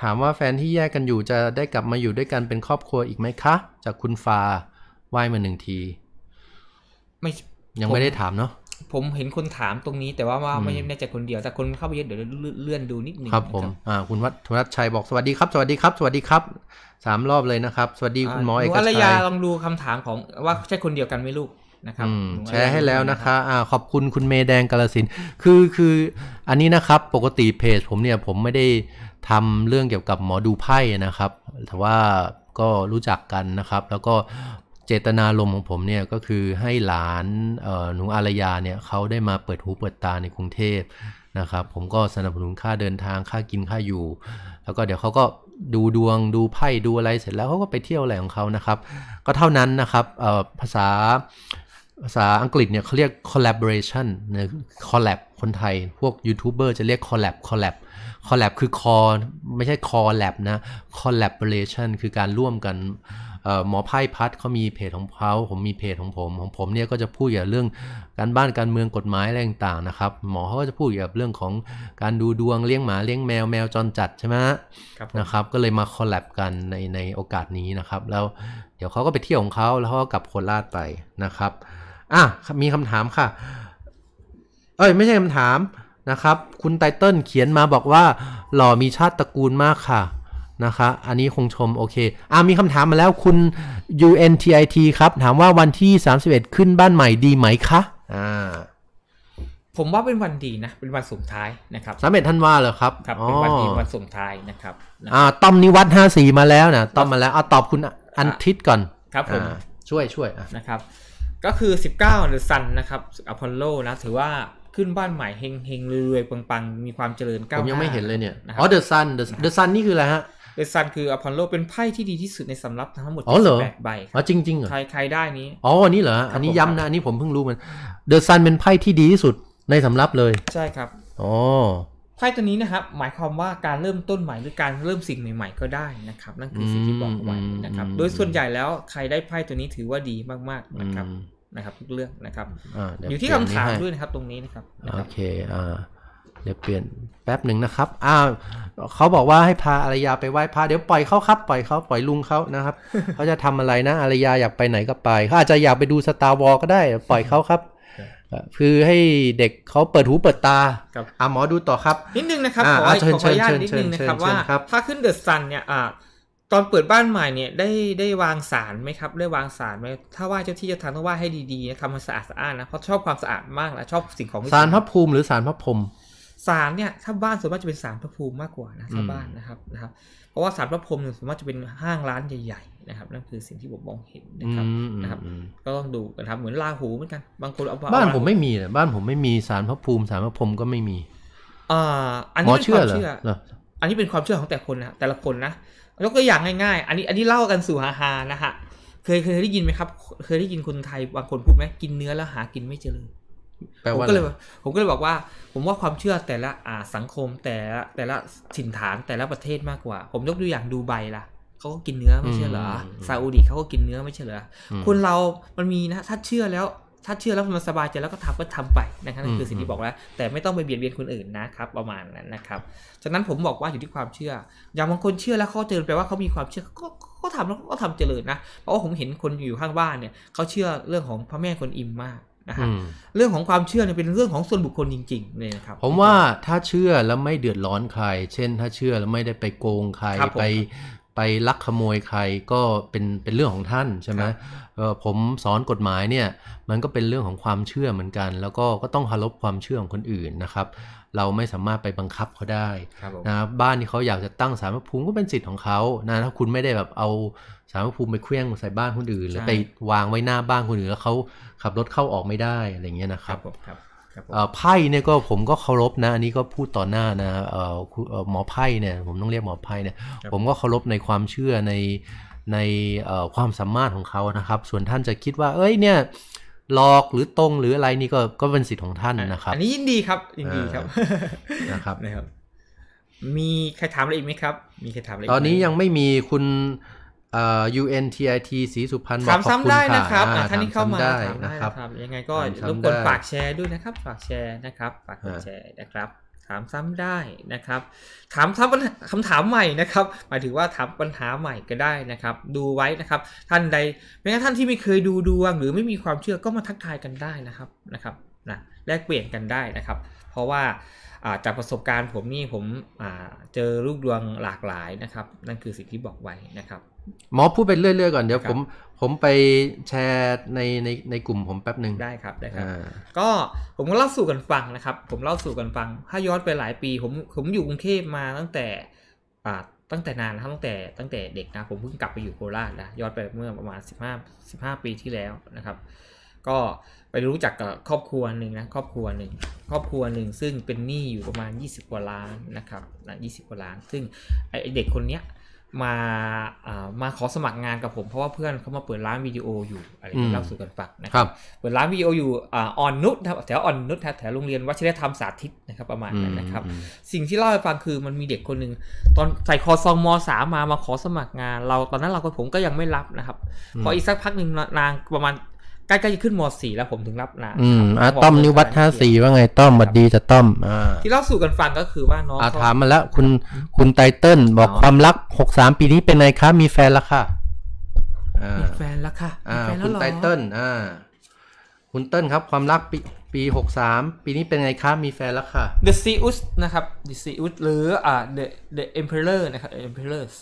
Speaker 1: ถามว่าแฟนที่แยกกันอยู่จะได้กลับมาอยู่ด้วยกันเป็นครอบครัวอีกไหมคะ จากคุณฟาไหวยมาหนึ่งที
Speaker 2: ไม่ยังไม่ได้ถามเนาะผมเห็นคนถามตรงนี้แต่ว่าว่าไม่น่ใจคนเดียวแต่คนเข้าไปเยอะเดี๋ยวเลื่อนดูนิดหนึ่งครับ ผม
Speaker 1: อ่าคุณวัฒนชัยบอกสวัสดีครับสวัสดีครับสวัสดีครับ สามรอบเลยนะครับ สวัสดีคุณหมอเอกชัยหนูอรยา
Speaker 2: ลองดูคำถามของว่าใช่คนเดียวกันไหมลูกนะครั
Speaker 1: บแชร์ให้แล้วนะคะอ่ขอบคุณคุณเมแดงกาลสินคือคืออันนี้นะครับ ปกติเพจผมเนี่ย ผมไม่ได้ทำเรื่องเกี่ยวกับหมอดูไพ่นะครับแต่ว่าก็รู้จักกันนะครับ แล้วก็เจตนาลมของผมเนี่ยก็คือให้หลานหนูอารยาเนี่ยเขาได้มาเปิดหูเปิดตาในกรุงเทพนะครับผมก็สนับสนุนค่าเดินทางค่ากินค่าอยู่ แล้วก็เดี๋ยวเขาก็ดูดวงดูไพ่ดูอะไรเสร็จแล้วเขาก็ไปเที่ยวอะไรของเขานะครับ ก็เท่านั้นนะครับภาษาภาษาอังกฤษเนี่ยเขาเรียก collaboration นะ collab คนไทยพวกยูทูบเบอร์จะเรียก collab collab collab คือ call ไม่ใช่ collab นะ collaboration คือการร่วมกันหมอไพ่พัดเขามีเพจของเขาผมมีเพจของผม ของผมเนี่ยก็จะพูดเกี่ยวกับเรื่องการบ้านการเมืองกฎหมายอะไรต่างๆนะครับ หมอเขาก็จะพูดเกี่ยวกับเรื่องของการดูดวงเลี้ยงหมาเลี้ยงแมวแมว จรจัดใช่ไหมนะครับก็เลยมาคอลแลบกันในในโอกาสนี้นะครับแล้วเดี๋ยวเขาก็ไปเที่ยวของเขาแล้วเขาก็กลับโคราชไปนะครับอ่ะมีคำถามค่ะ เอ้ย ไม่ใช่คำถามนะครับ คุณไตเติ้ลเขียนมาบอกว่า หล่อมีชาติตระกูลมากค่ะนะคะ อันนี้คงชม โอเค อ่ามีคำถามมาแล้วคุณ UNTIT ครับ ถามว่าวันที่ 31 ขึ้นบ้านใหม่ดีไหมคะอ่า
Speaker 2: ผมว่าเป็นวันดีนะ เป็นวันสุดท้ายนะครับสามเอ็ดท่าน
Speaker 1: ว่าเหรอครับครับเป็นวันดีวันสุด
Speaker 2: ท้ายนะครับ อ่า
Speaker 1: ต้อมนิวัฒน์ห้าสี่มาแล้วนะต้อมมาแล้วเอาตอบคุณอันทิตก่อนครับผม
Speaker 2: ช่วยช่วยนะครับก็คือ 19เดออซันนะครับอพอลโลนะถือว่าขึ้นบ้านใหม่เฮงเฮงรวยๆปังปังมีความเจริญก้าวหน้าผมยังไม่เห็นเลยเนี่ย อ๋อเดอะซันเดอะซันนี่คืออะไรฮะเดอะซันคืออพอลโลเป็นไพ่ที่ดีที่สุดในสำรับทั้งหมดอ๋อเหรอแใบ
Speaker 1: อ๋อจริงๆเหรอใครใครได้นี้ อ๋ออันนี้เหรอ อันนี้ย้ำนะอันนี้ผมเพิ่งรู้มันเดอะซันเป็นไพ่ที่ดีที่สุดในสำรับเลยใช่ครับอ๋อ
Speaker 2: ไพ่ตัวนี้นะครับหมายความว่าการเริ่มต้นใหม่หรือการเริ่มสิ่งใหม่ ๆก็ได้นะครับ นั่นคือสิ่ง
Speaker 1: ที่บอกไว้นะครับ โดยส่วน
Speaker 2: ใหญ่แล้วใครได้ไพ่ตัวนี้ถือว่าดีมากๆนะครับนะครับ ทุกเรื่องนะครับอยู่ที่คำถามด้วยนะครับตรงนี้นะครับโ
Speaker 1: อเคอ่าเดี๋ยวเปลี่ยนแป๊บหนึ่งนะครับอ้าวเขาบอกว่าให้พาอารยาไปไหว้พระเดี๋ยวปล่อยเขาครับปล่อยเขาปล่อยลุงเขานะครับเขาจะทำอะไรนะ อารยาอยากไปไหนก็ไปเขาอาจจะอยากไปดูสตาร์วอลก็ได้ปล่อยเขาครับคือให้เด็กเขาเปิดหูเปิดตาครับอ่าหมอดูต่อครับ
Speaker 2: นิดนึงนะครับขอขอนุญาตนิดนึงนะครับว่าถ้าขึ้นเดอะซันเนี่ยอ่าตอนเปิดบ้านใหม่เนี่ยได้ได้วางสารไหมครับ ได้วางสารไหมถ้าว่าเจ้าที่จะทำต้องว่าให้ดีๆนะทำให้สะอาดสะอาดนะเพราะชอบความสะอาดมากนะชอบสิ่ง
Speaker 1: ของสารพระภูมิหรือสารพระพรม
Speaker 2: สารเนี่ยถ้าบ้านส่วนมากจะเป็นสารพระภูมิมากกว่านะชาวบ้านนะครับนะครับราะว่าสารพระพรหมหนึ่งสมมาิจะเป็นห้างร้านใหญ่ๆนะครับนั่นคือสิ่งที่ผมมองเห็นนะครับนะครับก็ต้องดูนะครับเหมือนลาหูเหมือนกันบางคนเอาบ้านผมไม่
Speaker 1: มีเลยบ้านผมไม่มีสารพระภูมิ สารพระพรหมก็ไม่มี
Speaker 2: อ่าอันนี้เป็นความเชื่ออันนี้เป็นความเชื่อของแต่คนนะ แต่ละคนนะยกตัวอย่างง่ายๆ อันนี้อันนี้เล่ากันสู่ฮาฮานะฮะ เคยเคยได้ยินไหมครับ เคยได้ยินคนไทยบางคนพูดไหมกินเนื้อแล้วหากินไม่เจริญผมก็เลยผมก็เลยบอกว่า ผมว่าความเชื่อแต่ละอ่าสังคมแต่ละแต่ละถิ่นฐานแต่ละประเทศมากกว่า ผมยกตัวอย่างดูไบล่ะเขาก็กินเนื้อไม่ใช่เหรอซาอุดีเขาก็กินเนื้อไม่ใช่เหรอคนเรามันมีนะถ้าเชื่อแล้วถ้าเชื่อแล้วมันสบายใจแล้วก็ทำก็ทำไปนะครับนั่นคือสิ่งที่บอกแล้ว แต่ไม่ต้องไปเบียดเบียนคนอื่นนะครับประมาณนั้นนะครับจากนั้นผมบอกว่าอยู่ที่ความเชื่อ อย่างบางคนเชื่อแล้วเขาเจริญแปลว่าเขามีความเชื่อก็ก็ทำแล้วก็ทำเจริญนะ เพราะว่าผมเห็นคนอยู่ข้างบ้านเนี่ยเขาเชื่อเรื่องของพระแม่คนอิมมากะฮะเรื่องของความเชื่อเนี่ยเป็นเรื่องของส่วนบุคคลจริงๆเนี่ยครับผ
Speaker 1: มว่าถ้าเชื่อแล้วไม่เดือดร้อนใครเช่นถ้าเชื่อแล้วไม่ได้ไปโกงใคร ไปไปลักขโมยใครก็เป็นเป็นเรื่องของท่านใช่ไหมผมสอนกฎหมายเนี่ยมันก็เป็นเรื่องของความเชื่อเหมือนกัน แล้วก็ก็ต้องเคารพความเชื่อของคนอื่นนะครับ เราไม่สามารถไปบังคับเขาได้นะบ้านที่เขาอยากจะตั้งสารพระภูมิก็เป็นสิทธิ์ของเขานะถ้าคุณไม่ได้แบบเอาสารพภูมิไปเคลื่องใส่บ้านคนอื่นแล้วไปวางไว้หน้าบ้านคนอื่นแล้วเขาขับรถเข้าออกไม่ได้อะไรเงี้ยนะครับไพ่เนี่ยก็ ผมก็เคารพนะอันนี้ก็พูดต่อหน้านะหมอไพ่เนี่ยผมต้องเรียกหมอไพ่เนี่ยผมก็เคารพในความเชื่อในในความสามารถของเขานะครับ ส่วนท่านจะคิดว่า เอ้ยเนี่ยหลอกหรือตรงหรืออะไรนี่ก็ก็เป็นสิทธิ์ของท่านนะครับ อันนี้ยินดีครับยินดีครับ นะครับนะครับ
Speaker 2: มีใครถามอะไรอีกไหมครับ มีใครถามอะไร ตอนนี้ยัง
Speaker 1: ไม่มีคุณเอ่อ UNTIT สีสุพรรณบอกขอบคุณค่ะได้นะครับ ท่านนี้เข้ามาได้นะครับ ยังไงก็รบกวนฝาก
Speaker 2: แชร์ด้วยนะครับ ฝากแชร์นะครับ ฝากแชร์นะครับ ถามซ้ำได้นะครับ ถามซ้ำคำถามใหม่นะครับหมายถึงว่าถามปัญหาใหม่ก็ได้นะครับ ดูไว้นะครับ ท่านใดแม้กระทั่งานที่ไม่เคยดูดวงหรือไม่มีความเชื่อก็มาทักทายกันได้นะครับ นะครับนะแลกเปลี่ยนกันได้นะครับ เพราะว่าจากประสบการณ์ผมนี่ ผมเจอ ลูกดวงหลากหลายนะครับ นั่นคือสิ่งที่บอกไว้นะครับ
Speaker 1: หมอพูดไปเรื่อยๆก่อนเดี๋ยวผมผมไปแชร์ในในในกลุ่มผมแป๊บหนึ่งไ
Speaker 2: ด้ครับได้ครับก็ผมก็เล่าสู่กันฟังนะครับ ผมเล่าสู่กันฟัง ถ้าย้อนไปหลายปีผมผมอยู่กรุงเทพมาตั้งแต่อ่าตั้งแต่นานนะครับตั้งแต่ตั้งแต่เด็กนะผมเพิ่งกลับไปอยู่โคราชนะย้อนไปเมื่อประมาณ 15 15 ปีที่แล้วนะครับ ก็ไปรู้จักกับครอบครัวหนึ่งนะครอบครัวหนึ่งครอบครัวหนึ่งซึ่งเป็นหนี้อยู่ประมาณ 20 กว่าล้านนะครับนะ20 กว่าล้าน ซึ่งไอเด็กคนเนี้ยมามาขอสมัครงานกับผมเพราะว่าเพื่อนเขามาเปิดร้านวิดีโออยู่อะไรเล่าสู่กันฟังนะครับเปิดร้านวิดีโออยู่อ่อนนุชแถวอ่อนนุชแถวโรงเรียนวัชรธรรมสาธิตนะครับประมาณนั้นนะครับ สิ่งที่เล่าให้ฟังคือมันมีเด็กคนหนึ่งตอนใส่คอซองมสามมามาขอสมัครงาน เราตอนนั้นเราก็ผมก็ยังไม่รับนะค
Speaker 1: รับพออีก
Speaker 2: สักพักหนึ่งนางประมาณใกล้ๆจะขึ้นม .4 แล้วผมถึงรับนาอืมอ่ะต้อมนิวัตนห้าสี่
Speaker 1: ว่าไงต้อมบัดดีจะต้อมอ่าท
Speaker 2: ี่เล่าสู่กันฟังก็คือว่าน้องอาถามมาแล้ว
Speaker 1: คุณคุณไตเติ้ลบอกความรักหกสามปีนี้เป็นไงคะมีแฟนแล้วค่ะมีแฟนแล้วค่ะอ่า คุณไตเติ้ลอ่าคุณเติ้ลครับ ความรักปีปีหกสามปีนี้เป็นไงคะมีแฟนแล้วค่ะ The s e u s นะครับ The s e u s หรืออ่า The The Emperor นะครับ Emperors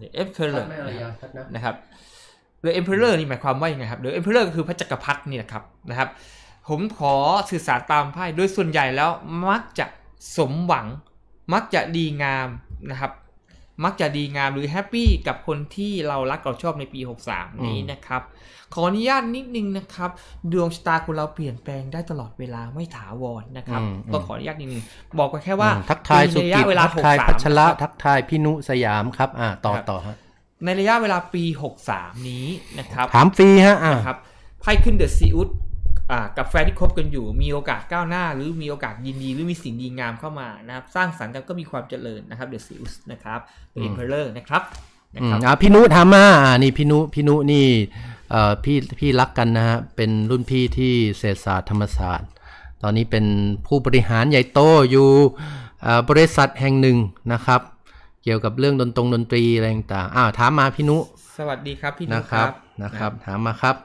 Speaker 1: The Emperor นะครับ
Speaker 2: The Emperor นี่หมายความว่ายังไงครับ The Emperor ก็คือพระจักรพรรดินี่นะครับนะครับ ผมขอสื่อสารตามไพ่ โดยส่วนใหญ่แล้วมักจะสมหวัง มักจะดีงามนะครับ มักจะดีงามหรือแฮปปี้กับคนที่เรารักเราชอบในปี 63 นี้นะครับ ขออนุญาตนิดนึงนะครับ ดวงชะตาของเราเปลี่ยนแปลงได้ตลอดเวลาไม่ถาวรนะครับก็ขออนุญาตนิดนึง บอกไปแค่ว่าทักทายสุกิจทักทายพัช
Speaker 1: ระทักทายพินุสยามครับอ่าต่อต่อฮะ
Speaker 2: ในระยะเวลาปี 63 นี้นะครับ ถามฟรีฮะนะครับไพ่ขึ้นเดอะซีอุดกับแฟนที่คบกันอยู่ มีโอกาสก้าวหน้า หรือมีโอกาสยินดีหรือมีสิ่งดีงามเข้ามานะครับสร้างสรรค์กันก็มีความเจริญนะครับเดอะซีอุสนะครับเป็นมเพลเลอร์นะครับ
Speaker 1: รับพี่นุทำมาอ่านี่พี่นุพี่นุนี่พี่พี่รักกันนะฮะเป็นรุ่นพี่ที่เศรษฐศาสตร์ธรรมศาสตร์ ตอนนี้เป็นผู้บริหารใหญ่โตอยู่บริษัทแห่งหนึ่งนะครับเกี่ยวกับเรื่องดนตรงดนตรีอะไรต่างๆอ้าวถามมาพี่นุ
Speaker 2: สวัสดีครับพี่นุนะครับนะครับ
Speaker 1: ถามมาครับ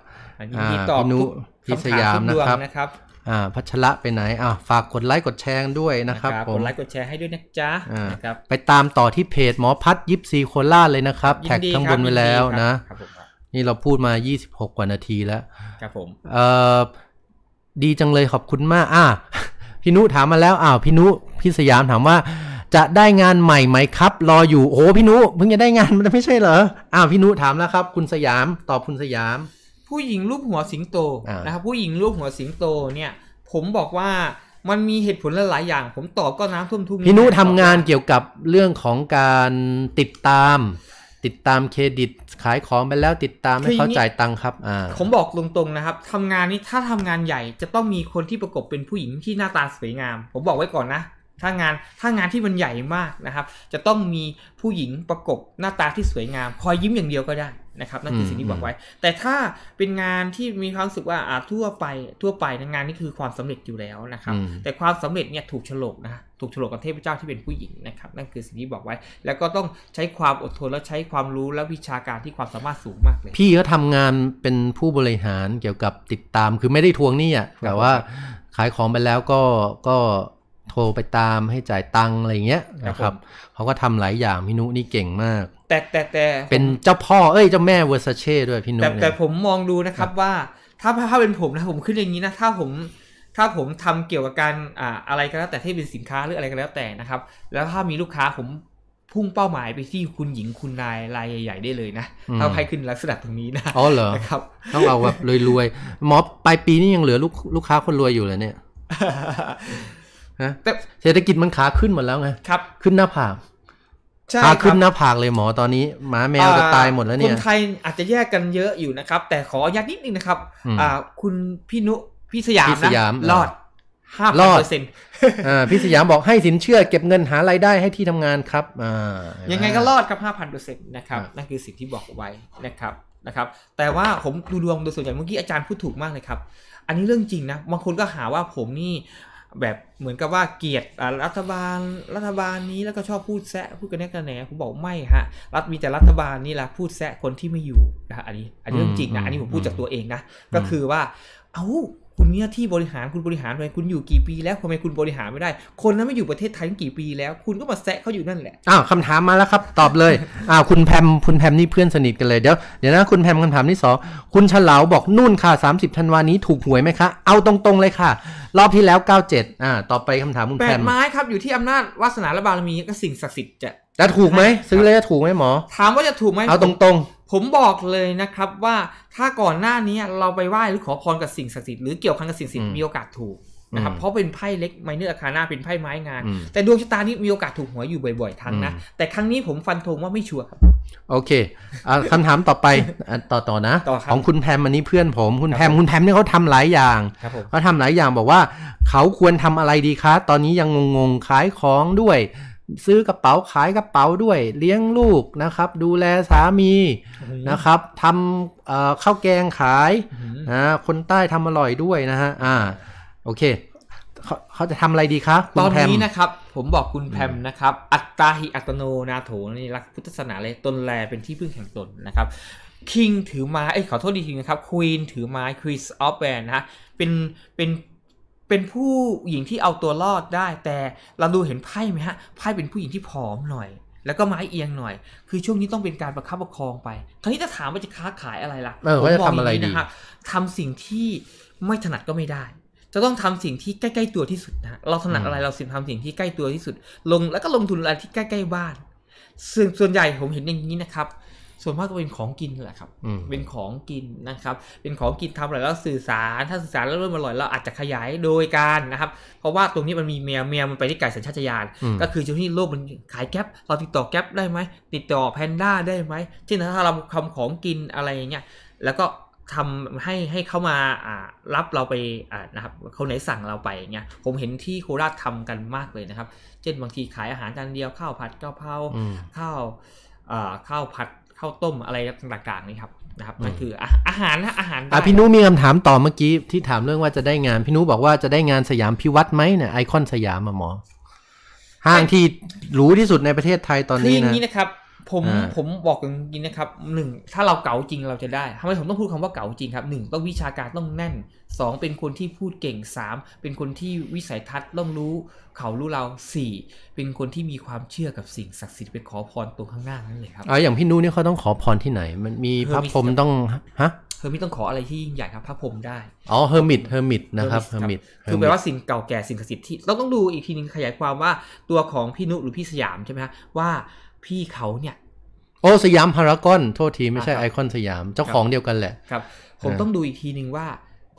Speaker 1: พี่นุพิสยามนะครับ อ่าพัชระไปไหนอ่าฝาก กดไลค์กดแชร์ด้วยนะครับ กดไลค์
Speaker 2: กดแชร์ให้ด้วยนะจ๊ะนะครับ
Speaker 1: ไปตามต่อที่เพจหมอพัฒยิปซีโคล่าเลยนะครับ แท็กข้างบนไว้แล้วนะ นี่เราพูดมา 26 กว่านาทีแล้วครับผมเอ่อดีจังเลยขอบคุณมาก อ่าพี่นุถามมาแล้วอ้าวพี่นุพี่สยามถามว่าจะได้งานใหม่ไหมครับ รออยู่ โอ้พี่นุเพิ่งจะได้งานมันไม่ใช่เหรออ้าวพี่นุถามแล้วครับ คุณสยามตอบคุณสยาม
Speaker 2: ผู้หญิงรูปหัวสิงโตนะครับผู้หญิงรูปหัวสิงโตเนี่ย ผมบอกว่ามันมีเหตุผลหลายอย่าง ผมตอบก็น้ำท่วมทุ่งพี่นุทำง
Speaker 1: านเกี่ยวกับเรื่องของการติดตาม ติดตามเครดิตขายของไปแล้วติดตามให้เขาจ่ายตังค์ครับอผ
Speaker 2: มบอกตรงๆนะครับทำงานนี้ถ้าทำงานใหญ่จะต้องมีคนที่ประกบเป็นผู้หญิงที่หน้าตาสวยงาม ผมบอกไว้ก่อนนะถ้างานถ้างานที่มันใหญ่มากนะครับ จะต้องมีผู้หญิงประกบหน้าตาที่สวยงาม คอยยิ้มอย่างเดียวก็ได้นะครับ นั่นคือสิ่งที่บอกไว้ แต่ถ้าเป็นงานที่มีความสุขว่าทั่วไป ทั่วไปงานนี้คือความสำเร็จอยู่แล้วนะครับ แต่ความสำเร็จเนี่ยถูกฉลกนะถูกฉลกกับเทพเจ้าที่เป็นผู้หญิงนะครับ นั่นคือสิ่งที่บอกไว้ แล้วก็ต้องใช้ความอดทนและใช้ความรู้และวิชาการที่ความสามารถสูงมากเลยพี่ก็
Speaker 1: ทำงานเป็นผู้บริหารเกี่ยวกับติดตาม คือไม่ได้ทวงนี่อ่ะแต่ว่า ขายของไปแล้วก็ก็โทรไปตามให้จ่ายตังอะไรเงี้ยนะครับเขาก็ทำหลายอย่างพี่นุนี่เก่งมาก
Speaker 2: แต่แต่แต่เป็น
Speaker 1: เจ้าพ่อเอ้ยเจ้าแม่เวอร์ซาเช่ด้วยพี่นุแต่แต่
Speaker 2: ผมมองดูนะครับว่าถ้าถ้าเป็นผมนะ ผมขึ้นอย่างนี้นะถ้าผม ถ้าผมทำเกี่ยวกับการอ่าอะไรก็แล้วแต่ที่เป็นสินค้าหรืออะไรก็แล้วแต่นะครับ แล้วถ้ามีลูกค้าผมพุ่งเป้าหมายไปที่คุณหญิงคุณนายรายใหญ่ ๆ ได้เลยนะถ้าใครขึ้นลักษณะตรงนี้
Speaker 1: นะอ๋อเหรอครับต้องเอาแบบรวยๆหมอปลายปีนี้ยังเหลือลูกลูกค้าคนรวยอยู่เลยเนี่ยะแต่เศรษฐกิจมันขาขึ้นหมดแล้วไง ครับ ขึ้นหน้าผากขาขึ้นหน้าผากเลยหมอตอนนี้ หมาแมวจะตายหมดแล้วเนี่ยคนไท
Speaker 2: ยอาจจะแยกกันเยอะอยู่นะครับ แต่ขออนุญาตนิดนึงนะครับ อ่า คุณพี่นุพี่สยามนะ รอดห้าเปอร์เซ็นต์พี่สยามบอ
Speaker 1: กให้สินเชื่อ เก็บเงินหารายได้ให้ที่ทำงานครับอยังไงก็รอ
Speaker 2: ดครับห้าพันเปอร์เซ็นต์นะครับ นั่นคือสิ่งที่บอกไว้นะครับนะครับ แต่ว่าผมดูดวงโดยส่วนใหญ่เมื่อกี้อาจารย์พูดถูกมากเลยครับ อันนี้เรื่องจริงนะบางคนก็หาว่าผมนี่แบบเหมือนกับว่าเกียรติรัฐบาลรัฐบาลนี้แล้วก็ชอบพูดแซะพูดกันแน่กันแน่ผมบอกไม่ฮะรัฐมีแต่รัฐบาลนี่แหละพูดแซะคนที่ไม่อยู่นะอันนี้ อันนี้เรื่องจริงนะอันนี้ผมพูดจากตัวเองนะก็คือว่าเอา้าคุณมีหน้าที่บริหารคุณบริหารไปคุณอยู่กี่ปีแล้วทำไมคุณบริหารไม่ได้ คนนั้นไม่อยู่ประเทศไทยกี่ปี แล้วคุณก็มาแซะเขาอยู่นั่นแหล
Speaker 1: ะอ้าวคำถามมาแล้วครับตอบเลยอ้าวคุณแพมคุณแพมนี่เพื่อนสนิทกันเลยเดี๋ยวเดี๋ยวนะคุณแพมคำถามที่สองคุณฉลาวบอกนู่นค่ะ30ธันวานี้ถูกหวยไหมคะเอาตรงๆเลยค่ะ รอบที่แล้ว 97อ่าต่อไปคำถามคุณแพมแปดไม้
Speaker 2: ครับอยู่ที่อำนาจวาสนาและบารมีก็สิ่งศักดิ์สิทธิ์จะ
Speaker 1: จะถูกไหมซื้อเลยจะถูกไหมหมอ
Speaker 2: ถามว่าจะถูกไหมเอาตรงๆผมบอกเลยนะครับว่าถ้าก่อนหน้านี้เราไปไหว้หรือขอพรกับสิ่งศักดิ์สิทธิ์หรือเกี่ยวข้องกับสิ่งศักดิ์สิทธิ์มีโอกาสถูกนะครับเพราะเป็นไพ่เล็กไมเนอร์อาคาน่าเป็นไพ่ไม้งาน แต่ดวงชะตานี้มีโอกาสถูกหวยอยู่บ่อยๆ ทั้งนะแต่ครั้งนี้ผมฟันธงว่าไม่ชัวร์ครับ
Speaker 1: โอเคคำถามต่อไปต่อต่อนะ ของคุณแพมอันนี้เพื่อนผมคุณแพมคุณแพมเนี่ยเขาทำหลายอย่างเขาทำหลายอย่างบอกว่าเขาควรทำอะไรดีคะ ตอนนี้ยังงงๆขายของด้วยซื้อกระเป๋า ขายกระเป๋าด้วย เลี้ยงลูกนะครับ ดูแลสามีนะครับทำข้าวแกงขายนะคนใต้ทำอร่อยด้วยนะฮะอ่าโอเคเขาเขาจะทำอะไรดีคะตอนนี้นะ
Speaker 2: ครับผมบอกคุณแพมนะครับ อัตตาหิอัตโนนาโถนี่รักพุทธศาสนาเลยตนแล เป็นที่พึ่งแห่งตนนะครับคิงถือไม้เอ้ขอโทษดีทีนะครับควีนถือไม้ควีสออฟแวนนะฮะเป็นเป็นเป็นผู้หญิงที่เอาตัวรอดได้แต่เราดูเห็นไพ่ไหมฮะไพ่เป็นผู้หญิงที่ผอมหน่อย แล้วก็ไม้เอียงหน่อย คือช่วงนี้ต้องเป็นการประคับประคองไป คราวนี้จะถามว่าจะค้าขายอะไรล่ะผมบอกอย่างนี้นะครับทำสิ่งที่ไม่ถนัดก็ไม่ได้ จะต้องทำสิ่งที่ใกล้ๆตัวที่สุดนะเราถนัดอะไรเราสิ่งทำสิ่งที่ใกล้ตัวที่สุด ลงแล้วก็ลงทุนอะไรที่ใกล้ๆบ้าน่นส่วนใหญ่ผมเห็นอย่างนี้นะครับส่วนมากก็เป็นของกินแหละครับ เป็นของกินนะครับ เป็นของกินทำอะไรแล้วสื่อสาร ถ้าสื่อสารแล้วเริ่มอร่อยเราอาจจะขยายโดยการนะครับ เพราะว่าตรงนี้มันมีแมวแมวมันไปที่ไก่สัญชาตญาณ ก็คือช่วงที่โลกมันขายแก๊ปเราติดต่อแก๊ปได้ไหม ติดต่อแพนด้าได้ไหมที่นั้นถ้าเราทำของกินอะไรอย่างเงี้ย แล้วก็ทำให้ให้เข้ามารับเราไปนะครับเขาไหนสั่งเราไปเงี้ย ผมเห็นที่โคราชทำกันมากเลยนะครับ เช่นบางทีขายอาหารจานเดียว ข้าวผัดกะเพราข้าวข้าวผัดข้าวต้มอะไรต่างๆนี่ครับนะครับนั่นคืออาหารนะอาหารอ่ะพี่นุ
Speaker 1: มีคำถามต่อเมื่อกี้ ที่ถามเรื่องว่าจะได้งานพี่นุบอกว่าจะได้งานสยามพิวัตรไหมเนี่ยไอคอนสยามมาหมอ ห้างที่หรูที่สุดในประเทศไทยตอนนี้นะคืออย่างนี้นะ
Speaker 2: ครับผมผมบอกจริงนะครับหนึ่งถ้าเราเก๋าจริงเราจะได้ทำไมผมต้องพูดคำว่าเก๋าจริงครับหนึ่งต้องวิชาการต้องแน่นสองเป็นคนที่พูดเก่งสามเป็นคนที่วิสัยทัศน์ต้องรู้ เขารู้เราสี่เป็นคนที่มีความเชื่อกับสิ่งศักดิ์สิทธิ์ไปขอพรตรงข้างหน้านั่นเลยครับอ๋ออย่างพ
Speaker 1: ี่นุ้เนี่ยเขาต้องขอพรที่ไหน มันมีพระพรมต้องฮะ
Speaker 2: เฮอร์มิตต้องขออะไรที่ยิ่งใหญ่ครับพระพรหมได้อ๋อเฮอร์มิตเฮอร์มิตนะครับเฮอร์มิตคือแปลว่าสิ่งเก่าแก่สิ่งศักดิ์สิทธิ์ที่เราต้องดูอีกทีหนึงขยายความว่าตัวของพี่นุหรือพี่สยามใช่ไหมฮะว่าพี่เขาเนี่ย
Speaker 1: โอ้สยามพารากอน โทษทีไม่ใช่ไอคอนสยามเจ้าของเดียวกันแหละครับผมต้องดูอ
Speaker 2: ีกทีหนึ่งว่า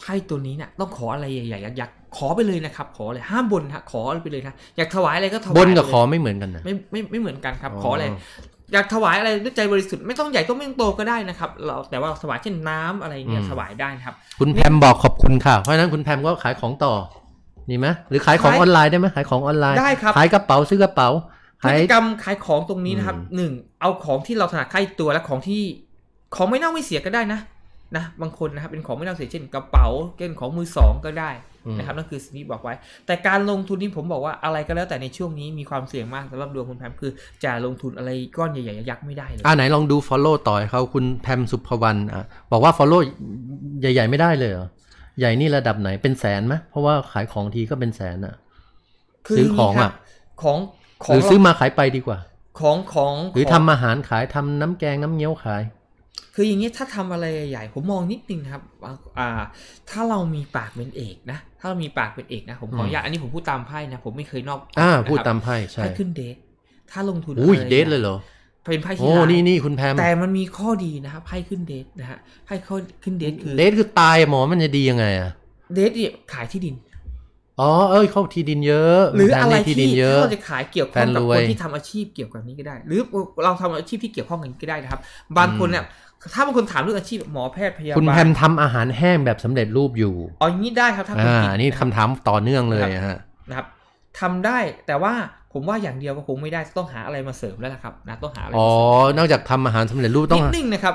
Speaker 2: ไพ่ตัวนี้เนี่ยต้องขออะไรใหญ่ๆยักษ์ขอไปเลยนะครับขอเลยห้ามบนฮะขอไปเลยนะอยากถวายอะไรก็ถวายบนกับขอไม่เหมือนกันนะไม่ไม่ไม่เหมือนกันครับ ขออะไรอยากถวายอะไรด้วยใจบริสุทธิ์ไม่ต้องใหญ่ต้องไม่ต้องโตก็ได้นะครับเราแต่ว่าถวายเช่นน้ำอะไรเนี่ยถวายได้ครับ
Speaker 1: คุณแพมบอกขอบคุณค่ะเพราะฉะนั้นคุณแพมก็ขายของต่อนี่ไหมหรือขายของออนไลน์ได้ไหมขายของออนไลน์ได้ครับขายกระเป๋าซื้อกระเป๋าพฤติกรรม
Speaker 2: ขายของตรงนี้นะครับหนึ่งเอาของที่เราถนัดใกล้ตัวและของที่ ของไม่เน่าไม่เสียก็ได้นะ นะบางคนนะครับ เป็นของไม่เน่าเสียเช่นกระเป๋าเก็นของมือสองก็ได้นะครับนั่นคือสิ่งที่บอกไว้ แต่การลงทุนนี่ผมบอกว่าอะไรก็แล้วแต่ในช่วงนี้ มีความเสี่ยงมากสำหรับดวงคุณแพมคือจะลงทุนอะไรก้อนใหญ่ๆยักษ์ไม่ได้เลยอ่า
Speaker 1: ไหนลองดู Follow ต่อยเขาคุณแพมสุภวรรณอ่ะ บอกว่า Follow ใหญ่ ๆ ไม่ได้เลยเหรอใหญ่นี่ระดับไหนเป็นแสนไหมเพราะว่าขายของทีก็เป็นแสนอ่ะซื้อของอ่ะ
Speaker 2: ของหรือซื้อมา
Speaker 1: ขายไปดีกว่า ของของหรือทำอาหารขายทำน้ำแกงน้ำเงี้ยวขาย
Speaker 2: คืออย่างนี้ถ้าทำอะไรใหญ่ผมมองนิดนึงครับ อ่า ถ้าเรามีปากเป็นเอกนะถ้าเรามีปากเป็นเอกนะผมขออนุญาตอันนี้ผมพูดตามไพ่นะผมไม่เคยนอก อ่าพูดตามไพ่ใช่ถ้าขึ้นเดทถ้าลงทุนอุ้ยเดทเลยเหรอ เป็นไพ่ที่โอ้นี่นี่คุณแพมแต่มันมีข้อดีนะครับไพ่ขึ้นเดทนะฮะไพ่ขึ้นเด
Speaker 1: ทคือเดทคือตายหมอมันจะดียังไงอะ
Speaker 2: เดทเนี่ยขายที่ดิน
Speaker 1: อ๋อ เอ้ยเข้าที่ดินเยอะ หรืออะไรที่ที่เราจะขายเกี่ยวข้องกับคนที่ท
Speaker 2: ำอาชีพเกี่ยวกับนี้ก็ได้ หรือเราทำอาชีพที่เกี่ยวข้องกันก็ได้นะครับ บางคนเนี่ย ถ้าบางคนถามเรื่องอาชีพหมอแพทย์พยาบาล คุณแพมท
Speaker 1: ำอาหารแห้งแบบสำเร็จรูปอยู่
Speaker 2: อ๋อ นี้ได้ครับถ้าคุณิ
Speaker 1: นี่คำถามต่อเนื่องเลยฮะ
Speaker 2: นะครับทำได้แต่ว่าผมว่าอย่างเดียวก็คงไม่ได้ต้องหาอะไรมาเสริมแล้วล่ะครับนะต้องหาอะไรอ๋อ
Speaker 1: นอกจากทำอาหารสำเร็จรูปต้องนิดนึงนะครับ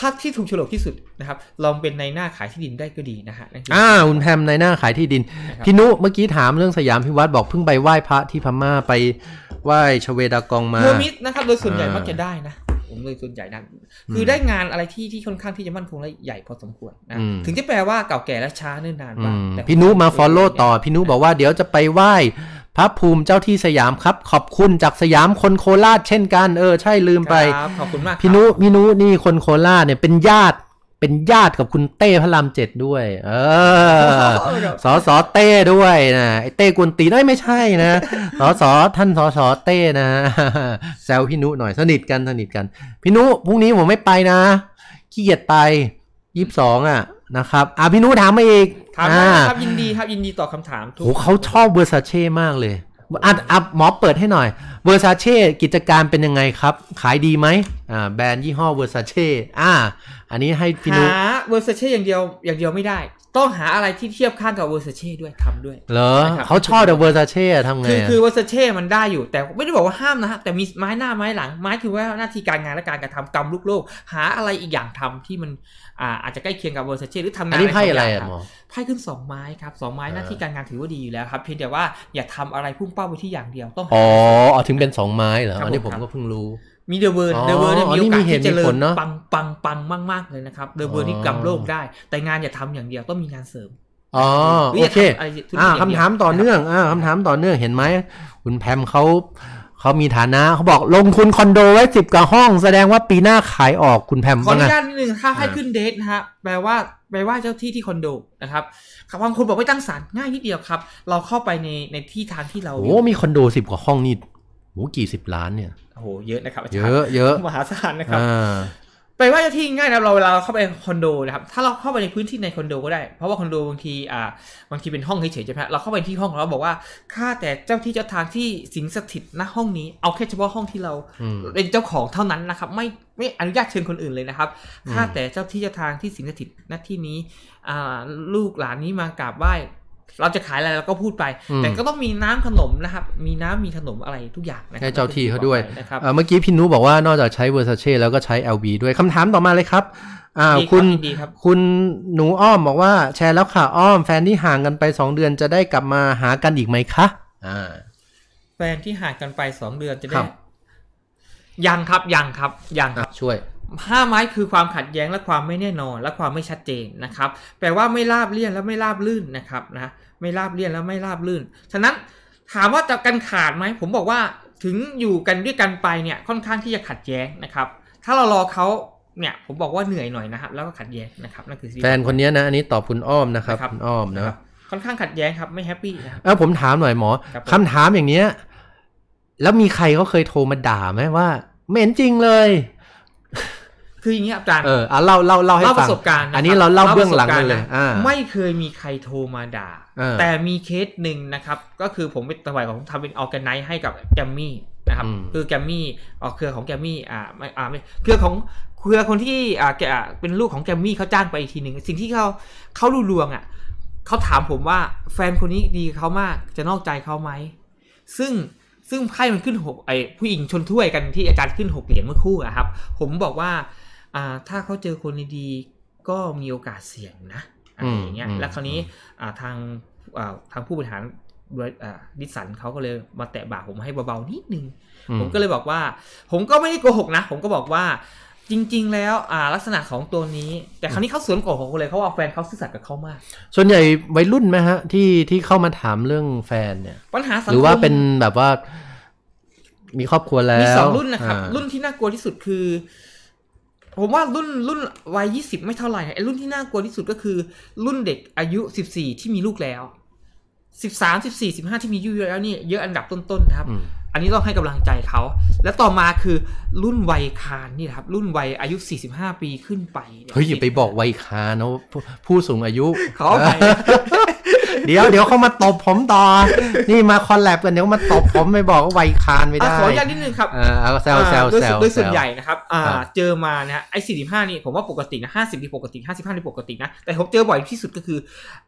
Speaker 2: ภักที่ถูกฉลกที่สุดนะครับ ลองเป็นในหน้าขายที่ดินได้ก็ดีนะฮะอ่า
Speaker 1: คุณแพมในหน้าขายที่ดินพี่นุเมื่อกี้ถามเรื่องสยามพิวัตรบอกเพิ่งไปไหว้พระที่พม่าไปไหว้ชเวดากองมาเฮอร์มิดนะครับโดยส่วนใหญ่มักจะไ
Speaker 2: ด้นะผมเลยส่วนใหญ่นะคือได้งานอะไรที่ที่ค่อนข้างที่จะมั่นคงและใหญ่พอสมควรนะถึงจะแปลว่าเก่าแก่และช้าเนิ่นนานว่า
Speaker 1: พี่นุมาฟอลโล่ต่อพี่นุบอกว่าเดี๋ยวจะไปไหว้ พระภูมิเจ้าที่สยามครับ ขอบคุณจากสยามคนโคราช เช่นกัน เออใช่ลืมไปขอบคุณมากพี่นุพี่นุนี่คนโคราชเนี่ยเป็นญาติเป็นญาติกับคุณเต้พระรามเจ็ดด้วยเออสอสอเต้ด้วยนะไอเต้กวนตีได้ไม่ใช่นะสอสอท่านสอสอเต้นะ แซวพี่นุหน่อยสนิทกันสนิทกันพี่นุพรุ่งนี้ผมไม่ไปนะ ขี้เกียจไปยี่สิบสองอ่ะนะครับอ่ะพี่นุถามมาอีกถามครับยินด
Speaker 2: ีครับยินดีตอบคาถ
Speaker 1: ามทุกโเขาชอบเบอร์ซาเช่มากเลยอ่ะอ่ะหมอเปิดให้หน่อย เวอร์ซาเช่กิจการเป็นยังไงครับ ขายดีไหมอ่าแบรนด์ยี่ห้อเวอร์ซาเช่อ่าอันนี้ให้พี่นุหา
Speaker 2: เวอร์ซเช่อย่างเดียว อย่างเดียวไม่ได้ ต้องหาอะไรที่เทียบข้างกับเวอร์ซเช่ด้วยทำด้วย
Speaker 1: เหรอ เขาชอบ แต่เวอร์ซเช่ทำไงคือคือเวอ
Speaker 2: ร์ซเช่มันได้อยู่ แต่ไม่ได้บอกว่าห้ามนะฮะแต่มีไม้หน้าไม้หลังไม้คือว่าหน้าที่การงานและการกระทำกรรมลูกโลก หาอะไรอีกอย่างทำที่มันอ่าอาจจะใกล้เคียงกับเวอร์ซเช่หรือทำงานอะไพ่อะไรอ่ะไพ่ขึ้นสองไม้ครับสองไม้หน้าที่การงานถือว่าดีอยู่แล้วครับเพียงแต่ว่าอย่าทำอะไรพุ่งเป้าไปที่อย่างเดียวต้องอ๋อถึ
Speaker 1: งเป็นสองไม้เหรออันนี้ผมก็เพิ่งรู้มีเดอะเวิร์ดเดอะเวิร์ดมีโอกาสที่จะเจริญปัง
Speaker 2: ปังปังมากๆ เลยนะครับเดอะเวิร์ดที่กำโลกได้ แต่งานอย่าทำอย่างเดียวต้องมีงานเสริม
Speaker 1: อ๋อโอเคอ่าคำถามต่อเนื่องอ่าคำถามต่อเนื่องเห็นไหม คุณแพมเขาเขามีฐานะเขาบอกลงทุนคอนโดไว้สิบกว่าห้องแสดงว่าปีหน้าขายออกคุณแพมขออนุญาต
Speaker 2: นิดนึงถ้าให้ขึ้นเดทนะฮะ แปลว่า แปลว่าเจ้าที่ที่คอนโดนะครับบางคนบอกว่าตั้งศาลง่ายนิดเดียวครับ เราเข้าไปในในที่ทางที่เราโอ้มีค
Speaker 1: อนโดสิบกว่าห้องนี่โหกี่สิบล้านเนี่ย
Speaker 2: โอ้โห เยอะนะครับเยอะเยอะมหาศาลนะครับไปว่าจะที่ง่ายนะเราเวลาเข้าไปคอนโดนะครับถ้าเราเข้าไปในพื้นที่ในคอนโด ก็ได้เพราะว่าคอนโดบางทีอ่า บางทีเป็นห้องเฉยๆใช่ไหมเราเข้าไปที่ห้องเราบอกว่า ค่าแต่เจ้าที่เจ้าทางที่สิงสถิตณห้องนี้เอาแค่เฉพาะห้องที่เราเป็นเจ้าของเท่านั้นนะครับไม่ไม่อนุญาตเชิญคนอื่นเลยนะครับค่าแต่เจ้าที่เจ้าทางที่สิงสถิตณที่นี้ อ่าลูกหลานนี้มากราบไหว้เราจะขายอะไรเราก็พูดไป แต่ก็ต้องมีน้ำขนมนะครับมีน้ำมีขนมอะไรทุกอย่างนะครับให้เจ้าที่เขาด้วยนะครับเมื่
Speaker 1: อกี้พี่นุบอกว่านอกจากใช้เวอร์ซาเช่แล้วก็ใช้ LB ด้วยคำถามต่อมาเลยครับอ่าคุณคุณหนูอ้อมบอกว่าแชร์แล้วค่ะ อ้อมแฟนที่ห่างกันไปสองเดือนจะได้กลับมาหากันอีกไหมคะ อ่า
Speaker 2: แฟนที่ห่างกันไปสองเดือนจะได้ยังครับยังครับยังครับช่วยห้าไม้คือความขัดแย้งและความไม่แน่นอน และความไม่ชัดเจนนะครับ แปลว่าไม่ราบเรียนและไม่ราบลื่นนะครับ นะไม่ราบเรียนแล้วไม่ราบลื่น ฉะนั้นถามว่าจะกันขาดไหมผมบอกว่าถึงอยู่กันด้วยกันไปเนี่ยค่อนข้างที่จะขัดแย้งนะครับ ถ้าเรารอเขาเนี่ย ผมบอกว่าเหนื่อยหน่อยนะครับแล้วก็ขัดแย้งนะครับนั่นคือแฟนคน
Speaker 1: นี้นะอันนี้ตอบคุณอ้อมนะครับคุณอ้อมนะ
Speaker 2: ค่อนข้างขัดแย้งครับ ไม่แฮปปี้นะ
Speaker 1: เออผมถามหน่อยหมอคำถามอย่างเนี้ยแล้วมีใครเขาเคยโทรมาด่าไหมว่าเหม็นจริงเลยคืออย่างเงี้ยอาจารย์ เออเล่าเล่าเล่าให้ฟังเล่าประสบการณ์อันนี้เราเล่าเบื้องหลังเลย ไม่
Speaker 2: เคยมีใครโทรมาด่า แต่มีเคสหนึ่งนะครับ ก็คือผมเป็นตะวันของทำเป็นออแกไนซ์ให้กับแกมมี่นะครับ คือแกมมี่ออกเครือของแกมมี่ อ่าไม่ อ่าไม่เครือของเครือคนที่ อ่าแก เป็นลูกของแกมมี่เขาจ้างไปอีกทีหนึ่ง สิ่งที่เขาเขาลูลวงอ่ะ เขาถามผมว่าแฟนคนนี้ดีเขามาก จะนอกใจเขาไหม ซึ่ง ซึ่งไพ่มันขึ้นหกไอผู้หญิงชนถ้วยกันที่อาจารย์ขึ้นหกเหรียญเมื่อคู่อะครับ ผมบอกว่า่าถ้าเขาเจอคนดีก็มีโอกาสเสี่ยงนะอะไรอย่างเงี้ยแล้วคราวนี้อ่าทางอ่าทางผู้บริหารดิสันเขาก็เลยมาแตะบ่า ผมให้เบาๆนิดนึง ผมก็เลยบอกว่า ผมก็ไม่ได้โกหกนะ ผมก็บอกว่า จริงๆแล้ว อ่า ลักษณะของตัวนี้ แต่ครั้นี้เขาสวนโกอกเลยเขาว่าแฟนเขาซื่อสัตย์กับเขามาก
Speaker 1: ส่วนใหญ่วัยรุ่นไหมฮะ ที่ที่เข้ามาถามเรื่องแฟนเนี่ยปัญหาสังคมหรือว่าเป็นแบบว่า มีครอบครัวแล้วมีสองรุ่นนะครับรุ่น
Speaker 2: ที่น่ากลัวที่สุดคือผมว่ารุ่นรุ่นวัยยี่สิบไม่เท่าไหร่ไอ้รุ่นที่น่ากลัวที่สุดก็คือรุ่นเด็กอายุสิบสี่ที่มีลูกแล้วสิบสามสิบสี่สิบห้าที่มีอ่ยแล้วนี่เยอะอันดับต้นๆนะครับ อันนี้ต้องให้กำลังใจเขา และต่อมาคือรุ่นวัยคานนี่ครับ รุ่นวัยอายุสี่สิบห้าปีขึ้นไปเ
Speaker 1: ฮ้ยอย่าไปบอกวัยคานนะผู้สูงอายุขอไปเดี๋ยวเดี๋ยวเขามาตบผมต่อ นี่มาคอลแลบกันเดี๋ยวมาตบผมไม่บอกว่าไวคานไม่ได้ขออนุญาตนิดนึงครับเออแซลเซลเซลโดยส่วนใหญ่นะ
Speaker 2: ครับอ่าเจอมานะไอ้สี่สิบห้านี่ผมว่าปกตินะห้าสิบนี่ปกติห้าสิบห้านี่ปกตินะแต่ผมเจอบ่อยที่สุดก็คือ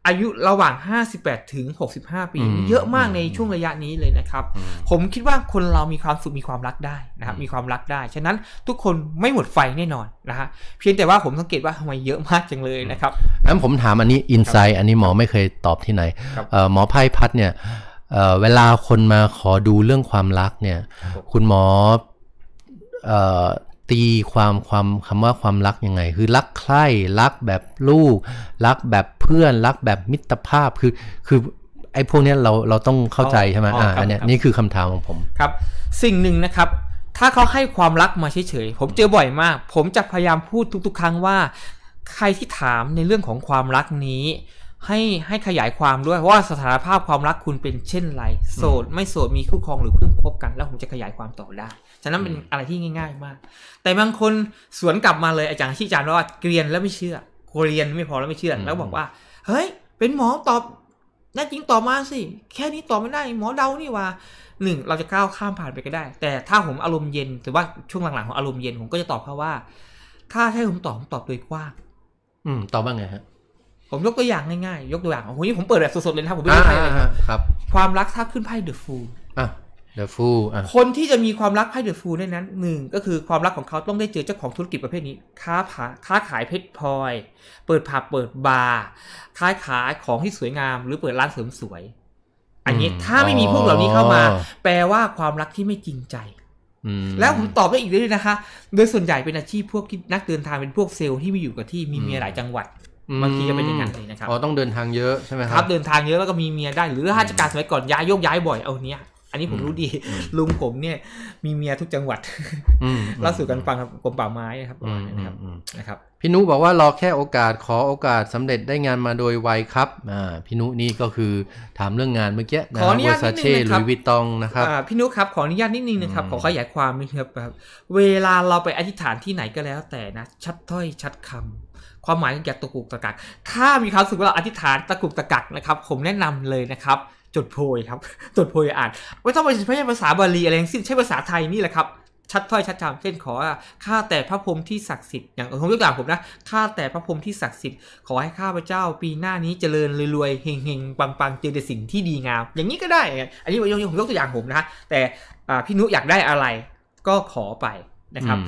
Speaker 2: อายุระหว่างห้าสิบแปดถึงหกสิบห้าปี เยอะมากในช่วงระยะนี้เลยนะครับ ผมคิดว่าคนเรามีความสุข มีความรักได้นะครับมีความรักได้ ฉะนั้นทุกคนไม่หมดไฟแน่นอนนะฮะเพียงแต่ว่าผมสังเกตว่าทำไมเยอะมากจังเลยนะครับ
Speaker 1: งั้นผมถามอันนี้อินไซต์อันนี้หมอไม่เคยตอบที่ไหนหมอไพ่พัดเนี่ยเวลาคนมาขอดูเรื่องความรักเนี่ยคุณหมอตีความความคำว่าความรักยังไง คือรักใคร่รักแบบลูกรักแบบเพื่อนรักแบบมิตรภาพคือคือไอ้พวกนี้เราเราต้องเข้าใจใช่ไหมอ่าอันนี้นี่คือคำถามของผม
Speaker 2: ครับสิ่งหนึ่งนะครับ ถ้าเขาให้ความรักมาเฉยๆ ผมเจอบ่อยมาก ผมจะพยายามพูดทุกๆครั้งว่า ใครที่ถามในเรื่องของความรักนี้ให้ให้ขยายความด้วยว่าสถานภาพความรักคุณเป็นเช่นไร โสดไม่โสดมีคู่ครองหรือเพิ่งพบกันแล้วผมจะขยายความต่อได้ ฉะนั้นเป็นอะไรที่ง่าย ๆ มาก แต่บางคนสวนกลับมาเลย อาจารย์ชี้จานว่าเกรียนแล้วไม่เชื่อเรียนไม่พอแล้วไม่เชื่อแล้วบอกว่า เฮ้ย เป็นหมอตอบน่าจริงตอบมาสิแค่นี้ตอบไม่ได้ หมอเดานี่ว่าหนึ่งเราจะก้าวข้ามผ่านไปก็ได้ แต่ถ้าผมอารมณ์เย็นถือว่าช่วงหลังๆของอารมณ์เย็นผมก็จะตอบเขาว่าถ้าให้ผมตอบผมตอบโดยกว้าง
Speaker 1: อืมตอบว่าไงฮะ
Speaker 2: ผมยกตัวอย่างง่ายๆ ยกตัวอย่างโอ้โห นี่ผมเปิดแบบสดๆเลยนะผมไม่ได้ไพ่อะไรครับ ความรักถ้าขึ้นไพ่เดอะฟูล
Speaker 1: อ่ะ เดอะฟูล อ่ะ ค
Speaker 2: นที่จะมีความรักไพ่เดอะฟูลในนั้น หนึ่งก็คือความรักของเขาต้องได้เจอเจ้าของธุรกิจประเภทนี้ ค้าผา ค้าขายเพชรพลอย เปิดผับ เปิดบาร์ ค้าขายของที่สวยงามหรือเปิดร้านเสริมสวย อันนี้ถ้าไม่มีพวกเหล่านี้เข้ามา แปลว่าความรักที่ไม่จริงใจแล้วผมตอบได้อีกด้วยนะคะ โดยส่วนใหญ่เป็นอาชีพพวกนักเดินทางเป็นพวกเซลล์ที่มีอยู่กับที่มีเมียหลายจังหวัดบางทีก็เป็นอย่างนั้นเลยนะครับอ๋อต้
Speaker 1: องเดินทางเยอะใช่ไหมครับ เด
Speaker 2: ินทางเยอะแล้วก็มีเมียได้ หรือ้าราชการสมัยก่อนย้ายโยกย้ายบ่อยเอาเนี้ยอันนี้ผมรู้ดีลุงผมเนี่ยมีเมียทุกจังหว
Speaker 1: ัดเล่าสู
Speaker 2: ่กันฟังครับกรมป่าไม้ครับ
Speaker 1: ประมาณนี้นะครับนะครับพี่นุบอกว่ารอแค่โอกาสขอโอกาสสำเร็จได้งานมาโดยไวครับอ่าพี่นุนี่ก็คือถามเรื่องงานเมื่อกี้นะฮนวอนาเน่หรือวิตองนะครับ
Speaker 2: พี่นุครับขออนุญาตนิดนึงนะครับขอขยายความนิดครับเวลาเราไปอธิษฐานที่ไหนก็แล้วแต่นะ ชัดถ้อยชัดคำความหมายอยับตะกุกตะกักถ้ามีความสึกวาเราอธิษฐานตะกุกตะกักนะครับ ผมแนะนำเลยนะครับ จดโพยครับจดโพยอ่าน ไม่ต้องไปใช้ภาษาบาลี อะไรสิ้นใช้ภาษาไทยนี่แหละครับ ชัดถ้อยชัดจำเช่นขอข้าแต่พระพรหมที่ศักดิ์สิทธิ์อย่างผมยกตัวอย่างผมนะข้าแต่พระพรหมที่ศักดิ์สิทธิ์ขอให้ข้าพเจ้าปีหน้านี้เจริญรวยๆเฮงๆ ปังๆ เจอแต่สิ่งที่ดีงาม อย่างนี้ก็ได้ อันนี้ผมยกตัวอย่างผมนะ แต่พี่นุอยากได้อะไรก็ขอไปนะครับ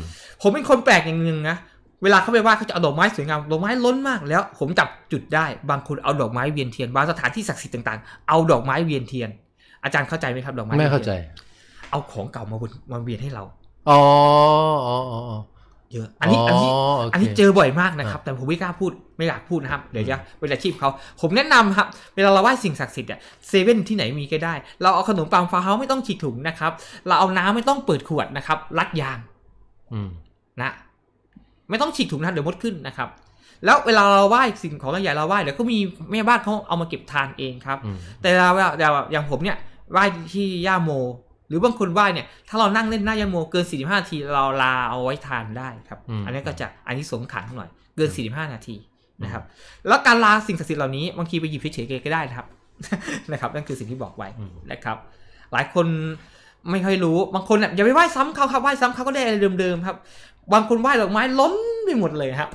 Speaker 2: ผมเป็นคนแปลกอย่างหนึ่งนะเวลา เขาไปว่าเขาจะเอาดอกไม้สวยงามดอกไม้ล้นมากแล้วผมจับจุดได้บางคนเอาดอกไม้เวียนเทียนบางสถานที่ศักดิ์สิทธิ์ต่างๆเอาดอกไม้เวียนเทียน อาจารย์เข้าใจไหมครับดอกไม้ไม่เข้าใจ เอาของเก่ามาวนมาเวียนให้เราอ๋ออ๋ออ๋อเยอะอันนี้อันนี้ อันนี้เจอบ่อยมากนะครับ แต่ผมไม่กล้าพูดไม่อยากพูดนะครับเดี๋ยวจะเป็นอาชีพเขาผมแนะนำครับ เวลาเราไหว้สิ่งศักดิ์สิทธิ์เนี่ยเซเว่นที่ไหนมีก็ได้ เราเอาขนมปังฟาเฮาไม่ต้องฉีดถุงนะครับ เราเอาน้ำไม่ต้องเปิดขวดนะครับรัดยางอืนะไม่ต้องฉีกถุงนะเดี๋ยว มดขึ้นนะครับ แล้วเวลาเราไหว้สิ่งของใหญ่เราไหว้เดี๋ยวก็มีแม่บ้านเขาเอามาเก็บทานเองครับ แต่เราอย่างผมเนี่ยไหว้ที่ย่าโม หรือบางคนไหว้เนี่ยถ้าเรานั่งเล่นหน้าย่าโมเกิน 45นาทีเราลาเอาไว้ทานได้ครับอันนี้ก็จะอันนี้สงขังหน่อย เกิน45นาทีนะครับแล้วการลาสิ่งศักดิ์สิทธิ์เหล่านี้บางทีไปหยิบเฉยๆก็ได้นะครับนะครับ นั่นคือสิ่งที่บอกไว้นะครับหลายคนไม่ค่อยรู้บางคนเนี่ยอย่าไปไหว้ซ้ำเขาครับไหว้ซ้ำเขาก็ได้อะไรเดิมๆครับบางคนไหว้ดอกไม้ล้นไปหมดเลยครับ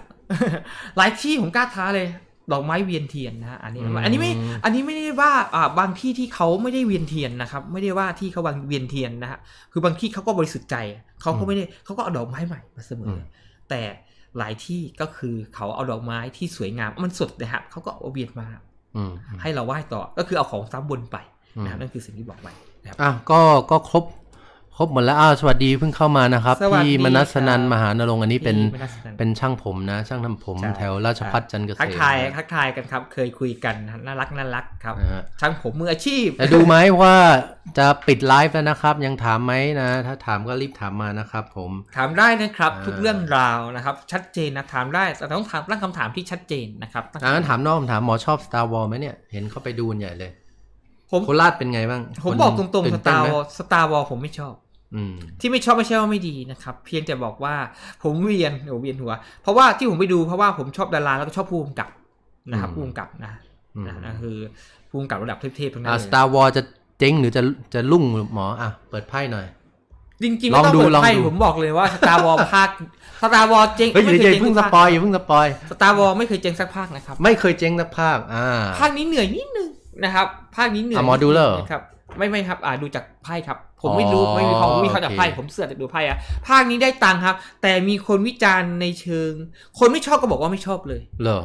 Speaker 2: หลายที่ผมกล้าท้าเลย ดอกไม้เวียนเทียนนะอันนี้อันนี้ไม่อันนี้ไม่ได้ว่าบางที่ที่เขาไม่ได้เวียนเทียนนะครับ ไม่ได้ว่าที่เขาวางเวียนเทียนนะฮะคือบางที่เขาก็บริสุทธิ์ใจ เขาก็ไม่ได้เขาก็เอาดอกไม้ใหม่มาเสมอ แต่หลายที่ก็คือเขาเอาดอกไม้ที่สวยงาม มันสดนะฮะเขาก็เอาเวียนมาให้เราไหว้ต่อก็คือเอาของซ้ำบนไปนะนั่นคือสิ่งที่บอกไป
Speaker 1: อ่ะก็ก็ครบครบหมดแล้วอ้าวสวัสดีเพิ่งเข้ามานะครับพี่มนัสนันมหานรงค์อันนี้เป็นเป็นช่างผมนะ ช่างทำผม แถวราชพัฒจันเกษตรทักทาย
Speaker 2: ทักทายกันครับเคยคุยกันน่ารักน่ารักครับช่างผมมืออาชีพ แต่ดูไหม
Speaker 1: ว่าจะปิดไลฟ์แล้วนะครับ ยังถามไหมนะถ้าถามก็รีบถามมานะครับผม
Speaker 2: ถามได้นะครับ ทุกเรื่องราวนะครับ ชัดเจนนะถามได้แต่ต้องถามตั้งคำถามที่ชัดเจนนะครับงั้นถ
Speaker 1: ามนอกคำถามหมอชอบ Star Wars ไหมเนี่ยเห็นเขาไปดูใหญ่เลยผมโคราชเป็นไงบ้างผมบอกตรงๆสตาร์วอลสตาร์วอลผมไม่ชอ
Speaker 2: บที่ไม่ชอบไม่ใช่ว่าไม่ดีนะครับ เพียงแต่บอกว่าผมเวียนหัวเวียนหัว เพราะว่าที่ผมไปดูเพราะว่าผมชอบดาราแล้วก็ชอบภูมิกับนะครับภูมิกับนะนะคือภูมิกับระดับเทพๆทั้งนั้นสตา
Speaker 1: ร์วอลจะเจ๊งหรือจะจะลุ่งหมออ่ะเปิดไพ่หน่อย
Speaker 2: จริงๆไม่ต้องดูลอไพ่ผ
Speaker 1: มบอกเลยว่าสตาร์วอลภาค
Speaker 2: สตาร์วอลเจ๊งไม่เคยเจ๊งเพิ่งสปอ
Speaker 1: ยอย่าเพิ่งสปอยสตาร์ว
Speaker 2: อลไม่เคยเจ๊งสักภาคนะครั
Speaker 1: บ ไม่เคยเจ๊งสักภาคอ่าภ
Speaker 2: าคนี้เหนื่อยนิดนึงนะครับ ภาคนี้เหนื่อยหมอดูเลยครับ ไม่ไม่ครับ อ่าดูจากไพ่ครับผมไม่รู้ไม่มีความมีเขาจากไพ่ผมเสือกจากดูไพ่อะภาคนี้ได้ตังค์ครับ แต่มีคนวิจารณ์ในเชิง คนไม่ชอบก็บอกว่าไม่ชอบเลย
Speaker 1: เหรอ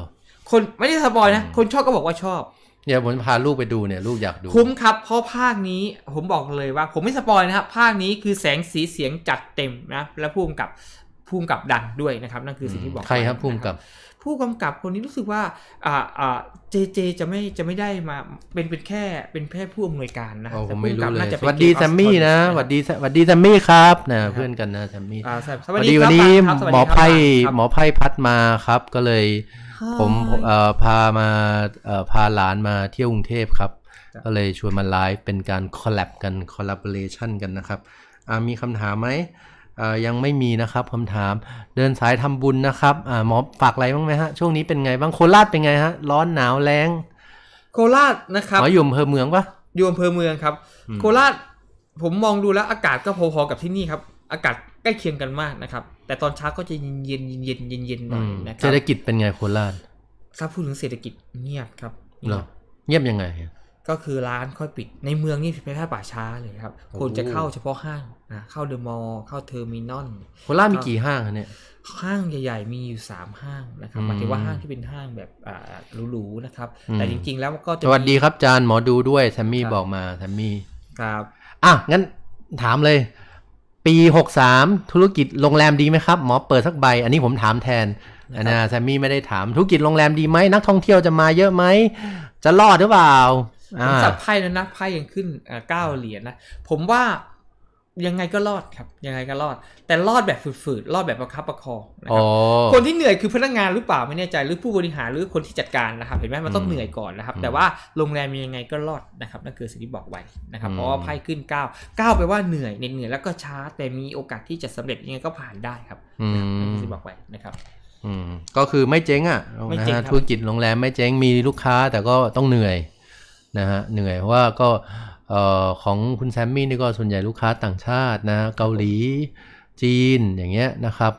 Speaker 1: ค
Speaker 2: นไม่ได้สปอยนะคนชอบก็บอกว่าชอบ
Speaker 1: เนี่ยผมพาลูกไปดูเนี่ยลูกอยากดูคุ้ม
Speaker 2: ครับเพราะภาคนี้ผมบอกเลยว่า ผมไม่สปอยนะครับภาคนี้คือแสงสีเสียงจัดเต็มนะและพุ่มกับพุ่มกับดังด้วยนะครับ นั่นคือสิ่งที่บอกใครครับพุ่มกับผู้กำกับคนนี้รู้สึกว่าอ่าอ่าเจเจจะไม่จะไม่ได้มาเป็นเป็นแค่เป็นแค่ผู้อำนวยการนะผมไม่รู้เลยสวัสดีแซมมี่นะ
Speaker 1: สวัสดีสวัสดีแซมมี่ครับนะเพื่อนกันนะแซมมี่สวัสดีวันนี้หมอไพ่หมอไพ่พัดมาครับ ก็เลย ผมเอ่อพามาเอ่อพาหลานมาเที่ยวกรุงเทพครับ ก็เลยชวนมาไลฟ์เป็นการคอลแลบกันคอลลาบอร์เรชันกันนะครับมีคำถามไหมยังไม่มีนะครับคำถามเดินสายทำบุญนะครับหมอฝากอะไรบ้างไหมฮะช่วงนี้เป็นไงบ้างโคราชเป็นไงฮะร้อนหนาวแรงโคราชนะครับหมออยู่อำเภอเมืองปะ
Speaker 2: อยู่อำเภอเมืองครับ โคราช ผมมองดูแล้วอากาศก็พอๆกับที่นี่ครับ อากาศใกล้เคียงกันมากนะครับ แต่ตอนเช้าก็จะเย็นเย็นเย็นเย็นเย็นหน่อยนะครับเศรษฐกิจ
Speaker 1: เป็นไงโคราช
Speaker 2: ถ้าพูดถึงเศรษฐกิจเงียบครับ เงียบยังไงก็คือร้านค่อยปิดในเมืองนี่เป็นแค่ป่าช้าเลยครับ คนจะเข้าเฉพาะห้างนะเข้าเดอะมอลล์เข้าเทอร์มินอลโคราชมีกี่ห้างเนี่ย ห้างใหญ่ๆ มีอยู่สามห้างนะครับหมายถึงว่าห้างที่เป็นห้างแบบหรูๆนะครับ แต่จริงๆแล้วก็สวัสด
Speaker 1: ีครับจาน หมอดูด้วยแซมมี่บอกมาแซมมี่ครับ อ่ะ งั้นถามเลย ปีหกสามธุรกิจโรงแรมดีไหมครับหมอเปิดสักใบ อันนี้ผมถามแทนนะแซมมี่ไม่ได้ถามธุรกิจโรงแรมดีไหมนักท่องเที่ยวจะมาเยอะไหมจะรอดหรือเปล่าผมสับ
Speaker 2: ไพ่นะนะไพ่ยังขึ้นเก้าเหรียญนะผมว่ายังไงก็รอดครับ ยังไงก็รอด แต่รอดแบบฝืดๆรอดแบบประคับประคอง
Speaker 1: นะครับคนท
Speaker 2: ี่เหนื่อยคือพนักงานหรือเปล่าไม่แน่ใจหรือผู้บริหารหรือคนที่จัดการนะครับ เห็นไหมมันต้องเหนื่อยก่อนนะครับ แต่ว่าโรงแรมมียังไงก็รอดนะครับนั่นคือสิ่งที่บอกไว้นะครับ เพราะว่าไพ่ขึ้น9้าาไปว่าเหนื่อยเหนื่อยแล้วก็ช้าแต่มีโอกาสที่จะสำเร็จยังไงก็ผ่านได้ครับนั่นคือ่บอกไว้นะครับ
Speaker 1: ก็คือไม่เจ๊งอ่ะนะธุรกิจโรงแรมไม่เจ๊งมีลูกค้าแต่ก็ต้องเหนื่อยนะฮะเหนื่อยเพราะว่าก็ของคุณแซมมี่นี่ก็ส่วนใหญ่ลูกค้าต่างชาตินะเกาหลี จีนอย่างเงี้ยนะครับ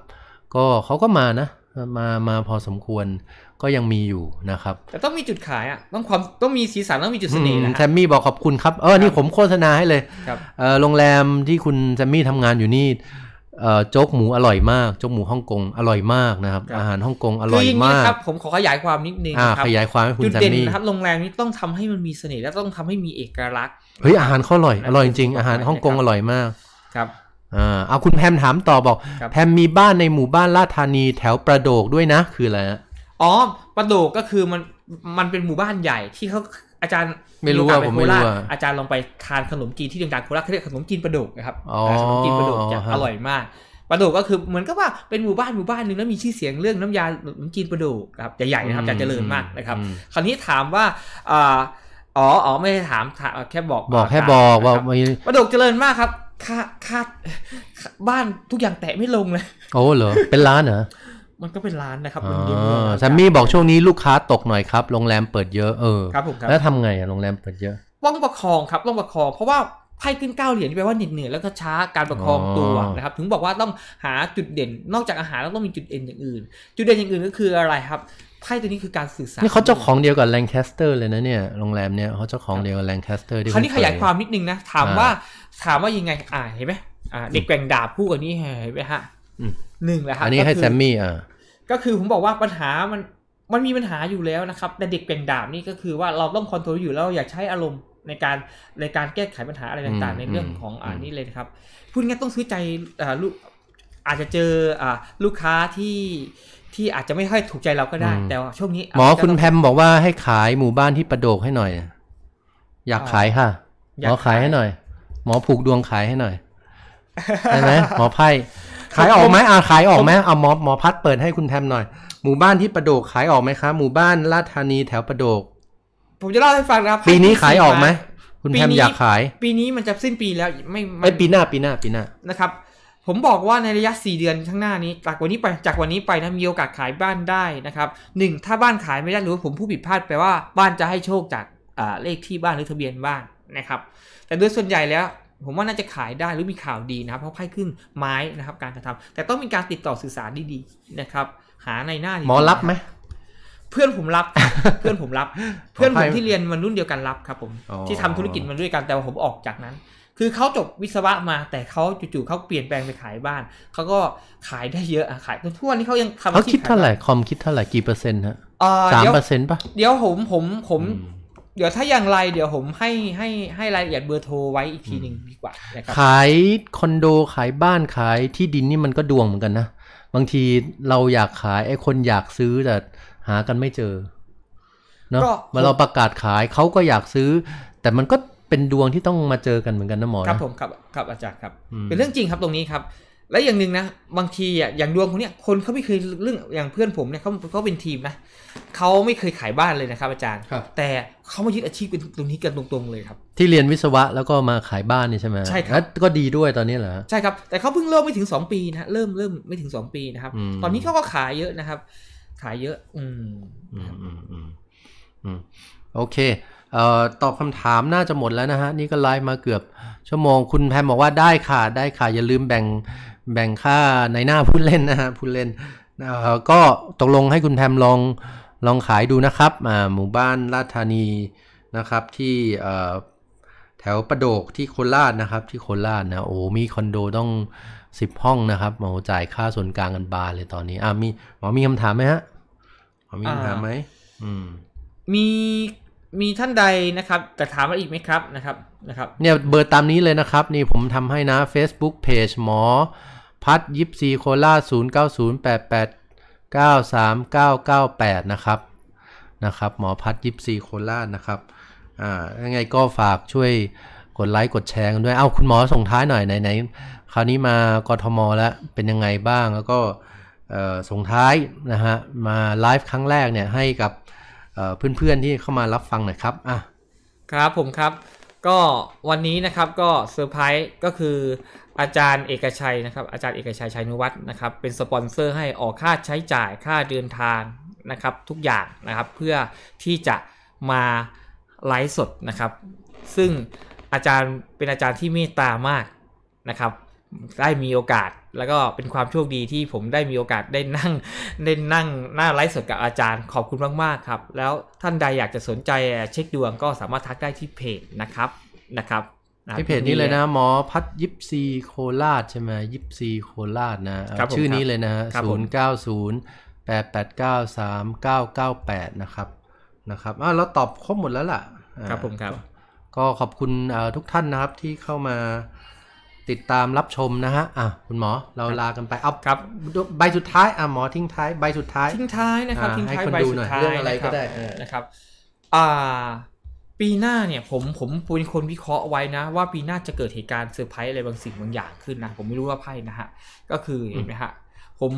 Speaker 1: ก็เขาก็มานะมามาพอสมควรก็ยังมีอยู่นะครับ
Speaker 2: แต่ต้องมีจุดขายอ่ะต้องความต้องมีสีสันต้องมีจุดเสน่ห์นะแซม
Speaker 1: มี่บอกขอบคุณครับเออนี่ผมโฆษณาให้เลยโรงแรมที่คุณแซมมี่ทำงานอยู่นี่โจ๊กหมูอร่อยมากโจ๊กหมูฮ่องกงอร่อยมากนะครับอาหารฮ่องกงอร่อยมากครับ
Speaker 2: ผมขอขยายความนิดนึงครับขยายความให้คุณแซมมี่จุดเด่นนะครับโรงแรมนี้ต้องทำให้มันมีเสน่ห์และต้องทำให้มีเอกลักษณ์
Speaker 1: เฮ้ยอาหารเขาอร่อยอร่อยจริงอาหารฮ่องกงอร่อยมากครับอ่าเอาคุณแพมถามต่อบอกแพมมีบ้านในหมู่บ้านลาดธานีแถวประโดกด้วยนะ คืออะไรอ๋อ
Speaker 2: ประโดกก็คือมันมันเป็นหมู่บ้านใหญ่ที่เขาอาจารย์ไม่รู้ว่าผมไม่รู้อาจารย์ลองไปทานขนมจีนที่ดังๆโคราชเขาเรียกขนมจีนประดุกนะครับขนมจีนประดุกจะอร่อยมาก ประดุกก็คือเหมือนกับว่าเป็นหมู่บ้านหมู่บ้านหนึ่งแล้วมีชื่อเสียงเรื่องน้ำยาขนมจีนประดุกครับใหญ่ๆนะครับจะเจริญมากนะครับ คราวนี้ถามว่าอ๋ออ๋อไม่ได้ถามแค่บอกบอกแค่บอกว่า ประดุกเจริญมากครับค่าค่าบ้านทุกอย่างแตะไม่ลงเลย
Speaker 1: โอ้เหรอเป็นล้านเหรอ
Speaker 2: มันก็เป็นร้านนะครับ
Speaker 1: แซมมี่บอกช่วงนี้ลูกค้าตกหน่อยครับโรงแรมเปิดเยอะเออครับผมครับแล้วทำไงอะโรงแรมเปิดเยอะ
Speaker 2: ว่องประคองครับว่องประคองเพราะว่าไพ่ขึ้นเก้าเหรียญแปลว่าเหนื่อยแล้วก็ช้าการประคองตัวนะครับถึงบอกว่าต้องหาจุดเด่นนอกจากอาหารแล้วต้องมีจุดเด่นอย่างอื่นจุดเด่นอย่างอื่นก็คืออะไรครับไพ่ตัวนี้คือการสื่อสารนี่เขาเจ้าของ
Speaker 1: เดียวกับแลงแคสเตอร์เลยนะเนี่ยโรงแรมเนี่ยเขาเจ้าของเดียวกับแลงแคสเตอร์ที่คราวนี้ขยายความนิด
Speaker 2: นึงนะถามว่าถามว่ายังไงอ่าเห็นไหมอ่าเด็กแกงดาบพูดกันนี่เห็นไหมฮะหนึ่งแล้วครับอันนี้ให้แซมมี่อ่าก็คือผมบอกว่าปัญหามันมันมีปัญหาอยู่แล้วนะครับแต่เด็กเป่งดาบนี่ก็คือว่าเราต้องคอนโทรลอยู่แล้วอยากใช้อารมณ์ ในการในการแก้ไขปัญหาอะไรต่าง ๆ ในเรื่องของอันนี้เลยนะครับพูดง่ายต้องซื้อใจลูกอาจจะเจอลูกค้าที่ที่อาจจะไม่ค่อยถูกใจเราก็ได้ แต่ช่วงนี้ หมอคุณแพม
Speaker 1: บอกว่าให้ขายหมู่บ้านที่ประโดกให้หน่อย อยากขายค่ะหมอขายให้หน่อย หมอผูกดวงขายให้หน่อยใช่ไหมหมอไพ่ขายออกไหมอ่าขายออกไหมเอาหมอหมอพัดเปิดให้คุณแทมหน่อย หมู่บ้านที่ประโดกขายออกไหมครับหมู่บ้านราชธานีแถวประโดก
Speaker 2: ผมจะเล่าให้ฟังนะครับ ปีนี้ขายออกไหม
Speaker 1: คุณแทมอยากขาย
Speaker 2: ปีนี้มันจะสิ้นปีแล้วไม่ไม่ปี
Speaker 1: หน้าปีหน้าปีหน้านะครับ ผมบอ
Speaker 2: กว่าในระยะ4เดือนข้างหน้านี้จากวันนี้ไปจากวันนี้ไปนะมีโอกาสขายบ้านได้นะครับหนึ่งถ้าบ้านขายไม่ได้หรือผมผู้ผิดพลาดแปลว่าบ้านจะให้โชคจากเลขที่บ้านหรือทะเบียนบ้านนะครับ แต่โดยส่วนใหญ่แล้วผมว่าน่าจะขายได้หรือมีข่าวดีนะครับ เพราะไพ่ขึ้นไม้นะครับ การกระทำ แต่ต้องมีการติดต่อสื่อสารดีๆนะครับ หาในหน้าหมอรับไหม เพื่อนผมรับ เพื่อนผมรับ เพื่อนผมที่เรียนมันรุ่นเดียวกันรับครับผม ที่ทำธุรกิจมันด้วยกันแต่ว่าผมออกจากนั้น คือเขาจบวิศวะมาแต่เขาจู่ๆเขาเปลี่ยนแปลงไปขายบ้านเขาก็ขายได้เยอะขายทั่วนี่เขายังทำเขาคิดเท่าไหร
Speaker 1: ่คอมคิดเท่าไหร่กี่เปอร์เซ็นต์ฮะสามเปอร์เซ็นต์ปะ
Speaker 2: เดี๋ยวผมผมผมเดี๋ยวถ้าอย่างไร เดี๋ยวผมให้ให้ให้รายละเอียดเบอร์โทรไว้อีกทีหนึ่งดีกว่านะครับข
Speaker 1: ายคอนโดขายบ้านขายที่ดินนี่มันก็ดวงเหมือนกันนะ บางทีเราอยากขายไอ้คนอยากซื้อแต่หากันไม่เจอ เนาะเมื่อเราประกาศขายเขาก็อยากซื้อ แต่มันก็เป็นดวงที่ต้องมาเจอกันเหมือนกันนะหมอครับผม
Speaker 2: ครับครับอาจารย์ครับ เป็นเรื่องจริงครับตรงนี้ครับและอย่างหนึ่งนะบางทีอ่ะอย่างดวงคนเนี้ยคนเขาไม่เคยเรื่องอย่างเพื่อนผมเนี่ยเขาเขาเป็นทีมนะเขาไม่เคยขายบ้านเลยนะครับ อาจารย์แต่เขามายึดอาชีพเป็นตรงนี้กันตรง ๆ เลยครับ
Speaker 1: ที่เรียนวิศวะแล้วก็มาขายบ้านนี่ใช่ไหมใช่ครับก็ดีด้วยตอนนี้เหรอใช
Speaker 2: ่ครับ แต่เขาเพิ่งเริ่มไม่ถึง 2 ปีนะเริ่มเริ่มไม่ถึง 2 ปีนะครับ ตอนนี้เขาก็ขายเยอะนะครับ ขายเยอะ อืม
Speaker 1: อืมอืมโอเคเอ่อตอบคำถามน่าจะหมดแล้วนะฮะนี่ก็ไลฟ์มาเกือบ ชั่วโมงคุณแพมบอกว่าได้ค่ะได้ค่ะอย่าลืมแบ่งแบ่งค่าในหน้าพูดเล่นนะฮะพูดเล่นก็ตกลงให้คุณแพมลองลองขายดูนะครับหมู่บ้านราชธานีนะครับ ที่แถวประโดกที่โคราชนะครับ ที่โคราชนะ โอ้มีคอนโดต้อง10ห้องนะครับหมอจ่ายค่าส่วนกลางกันบาเลยตอนนี้อ่ามี หมอมีคำถามไหมฮะหมอมีคำถามไหมอืม
Speaker 2: มีมีท่านใดนะครับจะถามมาอีกไหมครับนะครับนะครับเน
Speaker 1: ี่ยเบอร์ตามนี้เลยนะครับ นี่ผมทำให้นะ Facebook Page หมอ พัดยิปซีโคล่าศูนย์เก้าศูนย์แปดแปดเก้าสามเก้าเก้าแปดนะครับนะครับ หมอพัดยิปซีโคล่านะครับอ่ายังไงก็ฝากช่วยกดไลค์กดแชร์กันด้วย เอาคุณหมอส่งท้ายหน่อยไหนไหน คราวนี้มากทมแล้ว เป็นยังไงบ้างแล้วก็ส่งท้ายนะฮะมาไลฟ์ครั้งแรกเนี่ยให้กับเพื่อนๆที่เข้ามารับฟังหน่อยครับอ่ะ
Speaker 2: ครับผมครับก็วันนี้นะครับก็เซอร์ไพรส์ก็คืออาจารย์เอกชัยนะครับ อาจารย์เอกชัย ชัยนุวัฒน์นะครับ เป็นสปอนเซอร์ให้ออกค่าใช้จ่ายค่าเดินทางนะครับ ทุกอย่างนะครับ เพื่อที่จะมาไลฟ์สดนะครับ ซึ่งอาจารย์เป็นอาจารย์ที่เมตตามากนะครับได้มีโอกาสแล้วก็เป็นความโชคดีที่ผมได้มีโอกาสได้นั่งได้นั่งหน้าไลฟ์สดกับอาจารย์ขอบคุณมากๆครับ แล้วท่านใดอยากจะสนใจเช็คดวงก็สามารถทักได้ที่เพจนะครับนะครับ ที่เพจนี้เลยน
Speaker 1: ะหมอพัดยิปซีโคราชใช่ไหมยิปซีโคราชนะชื่อนี้เลยนะศูนย์เก้าศูนย์แปดแปดเก้าสามเก้าเก้าแปดนะครับนะครับอ้าวเราตอบครบหมดแล้วล่ะ ครับผมครับก็ขอบคุณทุกท่านนะครับที่เข้ามาติดตามรับชมนะฮะ อ่ะคุณหมอเราลากันไปเอาครับใบสุดท้ายอ่ะหมอทิ้งท้ายใบสุดท้ายทิ้งท้ายนะครับทิ้งท้ายใบสุดท้ายเรื่องอะไรก็ได้นะครับ อ่า ปีหน้าเนี่ย ผมผมเป็นค
Speaker 2: นวิเคราะห์ไว้นะว่าปีหน้าจะเกิดเหตุการณ์เซอร์ไพรส์อะไรบางสิ่งบางอย่างขึ้นนะ ผมไม่รู้ว่าไพ่นะฮะก็คือเห็นไหมฮะผม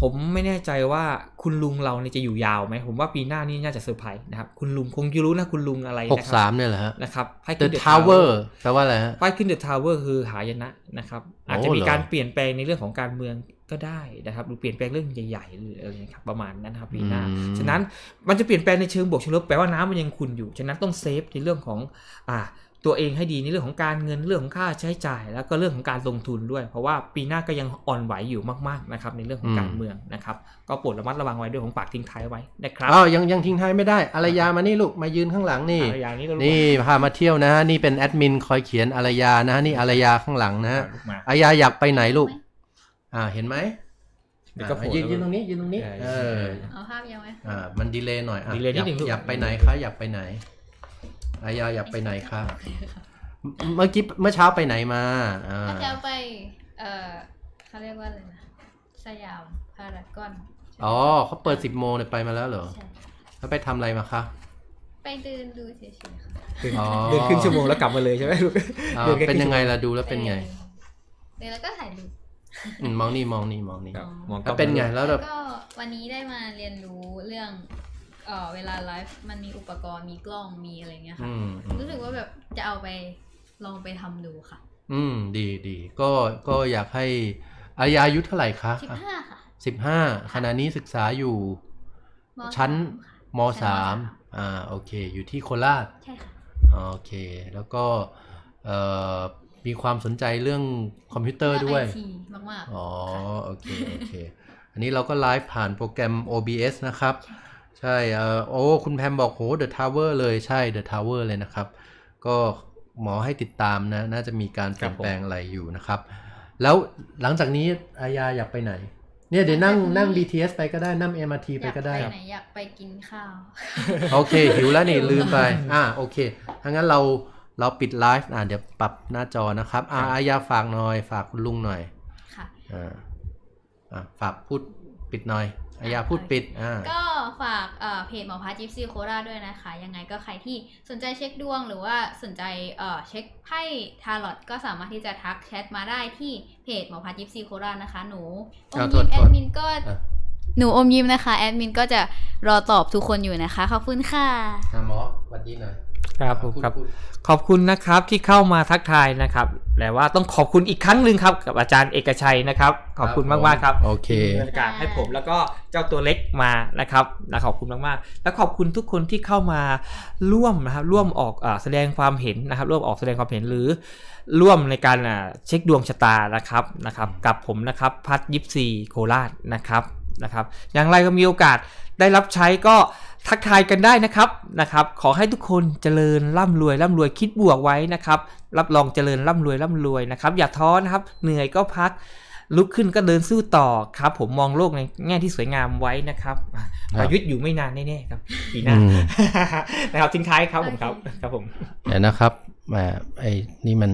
Speaker 2: ผมไม่แน่ใจว่าคุณลุงเราเนี่ยจะอยู่ยาวไหมผมว่าปีหน้านี่น่าจะเซอร์ไพรส์นะครับคุณลุงคงจะรู้นะคุณลุงอะไรหกสามเนี่ยเหรอะนะครับไพขึ้นเดอะทาวเวอร์แปลว่าอะไรฮะไพขึ้นเดอะทาวเวอร์คือหายนะนะครับอาจจะมีการเปลี่ยนแปลงในเรื่องของการเมืองก็ได้นะครับหรือเปลี่ยนแปลงเรื่องใหญ่ๆหรืออะไรครับประมาณนั้นครับ ปีหน้าฉะนั้นมันจะเปลี่ยนแปลงในเชิงบวกเชิงลบแปลว่าน้ำมันยังขุ่นอยู่ฉะนั้นต้องเซฟในเรื่องของอ่าตัวเองให้ดีในเรื่องของการเงินเรื่องของค่าใช้จ่าย แล้วก็เรื่องของการลงทุนด้วย เพราะว่าปีหน้าก็ยังอ่อนไหวอยู่มากๆนะครับในเรื่องของการเมืองนะครับก็โปรดระมัดระวังไว้ด้วยของปากทิ้งท้ายไว้นะครับอ้าวยั
Speaker 1: งยังทิ้งท้ายไม่ได้อไรยามานี่ลูกมายืนข้างหลัง นี่อไรยานี่นี่พามาเที่ยวนะฮะนี่เป็นแอดมินคอยเขียนอไรยานะฮะนี่อไรยาข้างหลังนะฮะอายาอยากไปไหนลูกอ่าเห็นไหมยืนยืนตรงนี้ยืนตรงนี้เออเอาภาพยังไหมอ่ามันดีเลยหน่อยอ่ะอยากไปไหนคะอยากไปไหนอายาอยากไปไหนครับ เมื่อกี้เมื่อเช้าไปไหนมา เมื่อเช้าไปเออเขาเรียกว่าอะไรนะ สยามพารากอน อ๋อ เขาเปิดสิบโมงเนี่ยไปมาแล้วเหรอใช่แล้วไปทำอะไรมาคะไปเดินดูเฉยๆ
Speaker 2: ค่ะอเดินครึ่งชั่วโมงแล้วกลับมาเลยใช่ไหมลูกเป็นยังไงล่ะดูแล้
Speaker 1: วเป็นไงเดินแล้วก็ถ่ายรูป มองนี่มองนี่มองนี่มองก็แล้วเป็นไง แล้วแบล้วบ
Speaker 2: ก็ วันนี้ได้มาเรียนรู้เรื่องเออเวลาไลฟ์มันมีอุปกรณ์มีกล้องมีอะไรเงี้ยค่ะ รู้สึกว่าแบบจะเอาไ
Speaker 1: ปลองไปทำดูค่ะ อืมดีดีก็ก็อยากให้อายอายุเท่าไหร่คะสิบห้าค่ะสิบห้าขณะนี้ศึกษาอยู่ ชั้นมสามอ่าโอเค อยู่ที่โคราชใช่ค่ะโอเค แล้วก็เอ่อมีความสนใจเรื่องคอมพิวเตอร์ด้วยอมากอ๋อโอเคโอเคอันนี้เราก็ไลฟ์ผ่านโปรแกรม OBS นะครับใช่เออโอ้ คุณแพมบอกโหเดอะทาวเวอร์เลย ใช่เดอะทาวเวอร์เลยนะครับ ก็หมอให้ติดตามนะ น่าจะมีการเปลี่ยนแปลงอะไรอยู่นะครับ แล้วหลังจากนี้อาญาอยากไปไหน เนี่ยเดี๋ยวนั่งนั่ง BTS ไปก็ได้ นั่ง MRT ไปก็ได้ อยากไปไหน อยากไปกินข้าว โอเค หิวแล้วนี่ ลืมไป อ่าโอเคถ้างั้นเราเราปิดไลฟ์อ่าเดี๋ยวปรับหน้าจอนะครับ อาอาญาฝากหน่อย ฝากคุณลุงหน่อย ค่ะ อ่าฝากพูดปิดหน่อยอย่าพูดปิดก
Speaker 2: ็ฝากเพจหมอพาจิปซีโคราด้วยนะคะยังไงก็ใครที่สนใจเช็คดวงหรือว่าสนใจเช็คไพ่ทาร์ลอตก็สามารถที่จะทักแชทมาได้ที่เพจหมอพาจิปซีโคราดน
Speaker 1: ะคะ หนูอมยิ้มแอดมินก็
Speaker 2: หนูอมยิ้มนะคะแอดมินก็จะรอตอบ
Speaker 1: ทุกคนอยู่นะคะขอบคุณค่ะหมอสวัสดีหน่อย
Speaker 2: ครับผมครับขอบคุณนะครับที่เข้ามาทักทายนะครับแต่ว่าต้องขอบคุณอีกครั้งหนึ่งครับ กับอาจารย์เอกชัยนะครับ ขอบคุณมากมากครับ โอเคบรรยากาศให้ผมแล้วก็เจ้าตัวเล็กมานะครับนะขอบคุณมากมากแล้วขอบคุณทุกคนที่เข้ามาร่วมนะครับร่วมออกแสดงความเห็นนะครับ ร่วมออกแสดงความเห็นหรือ ร่วมในการเช็คดวงชะตานะครับนะครับ กับผมนะครับ พัดยิปซีโคราชนะครับนะครับ อย่างไรก็มีโอกาสได้รับใช้ก็ทักทายกันได้นะครับนะครับ ขอให้ทุกคนเจริญร่ำรวยร่ำรวยคิดบวกไว้นะครับ รับรองเจริญร่ำรวยร่ำรวยนะครับ อย่าท้อนะครับ เหนื่อยก็พัก ลุกขึ้นก็เดินสู้ต่อครับผมมองโลกในแง่ที่สวยงามไว้นะครับประยุทธ์อยู่ไม่นานแน่ๆครับปีหน้านะครับทิ้งท้ายครับผมครับครับผม
Speaker 1: เดี๋ยวนะครับแหมไอ้นี่มัน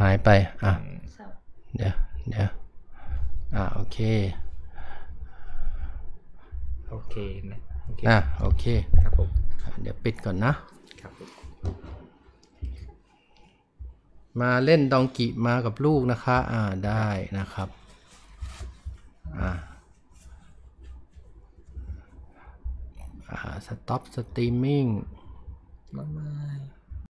Speaker 1: หายไปอ่ะเดี๋ยวเดี๋ยวอ่าโอเค
Speaker 2: โอเคนะอ่าโอเคครับผม
Speaker 1: เดี๋ยวปิดก่อนนะมาเล่นดองกิมากับลูกนะคะ อ่าได้นะครับ อ่าอ่าสต็อปสตรีมมิ่งไม่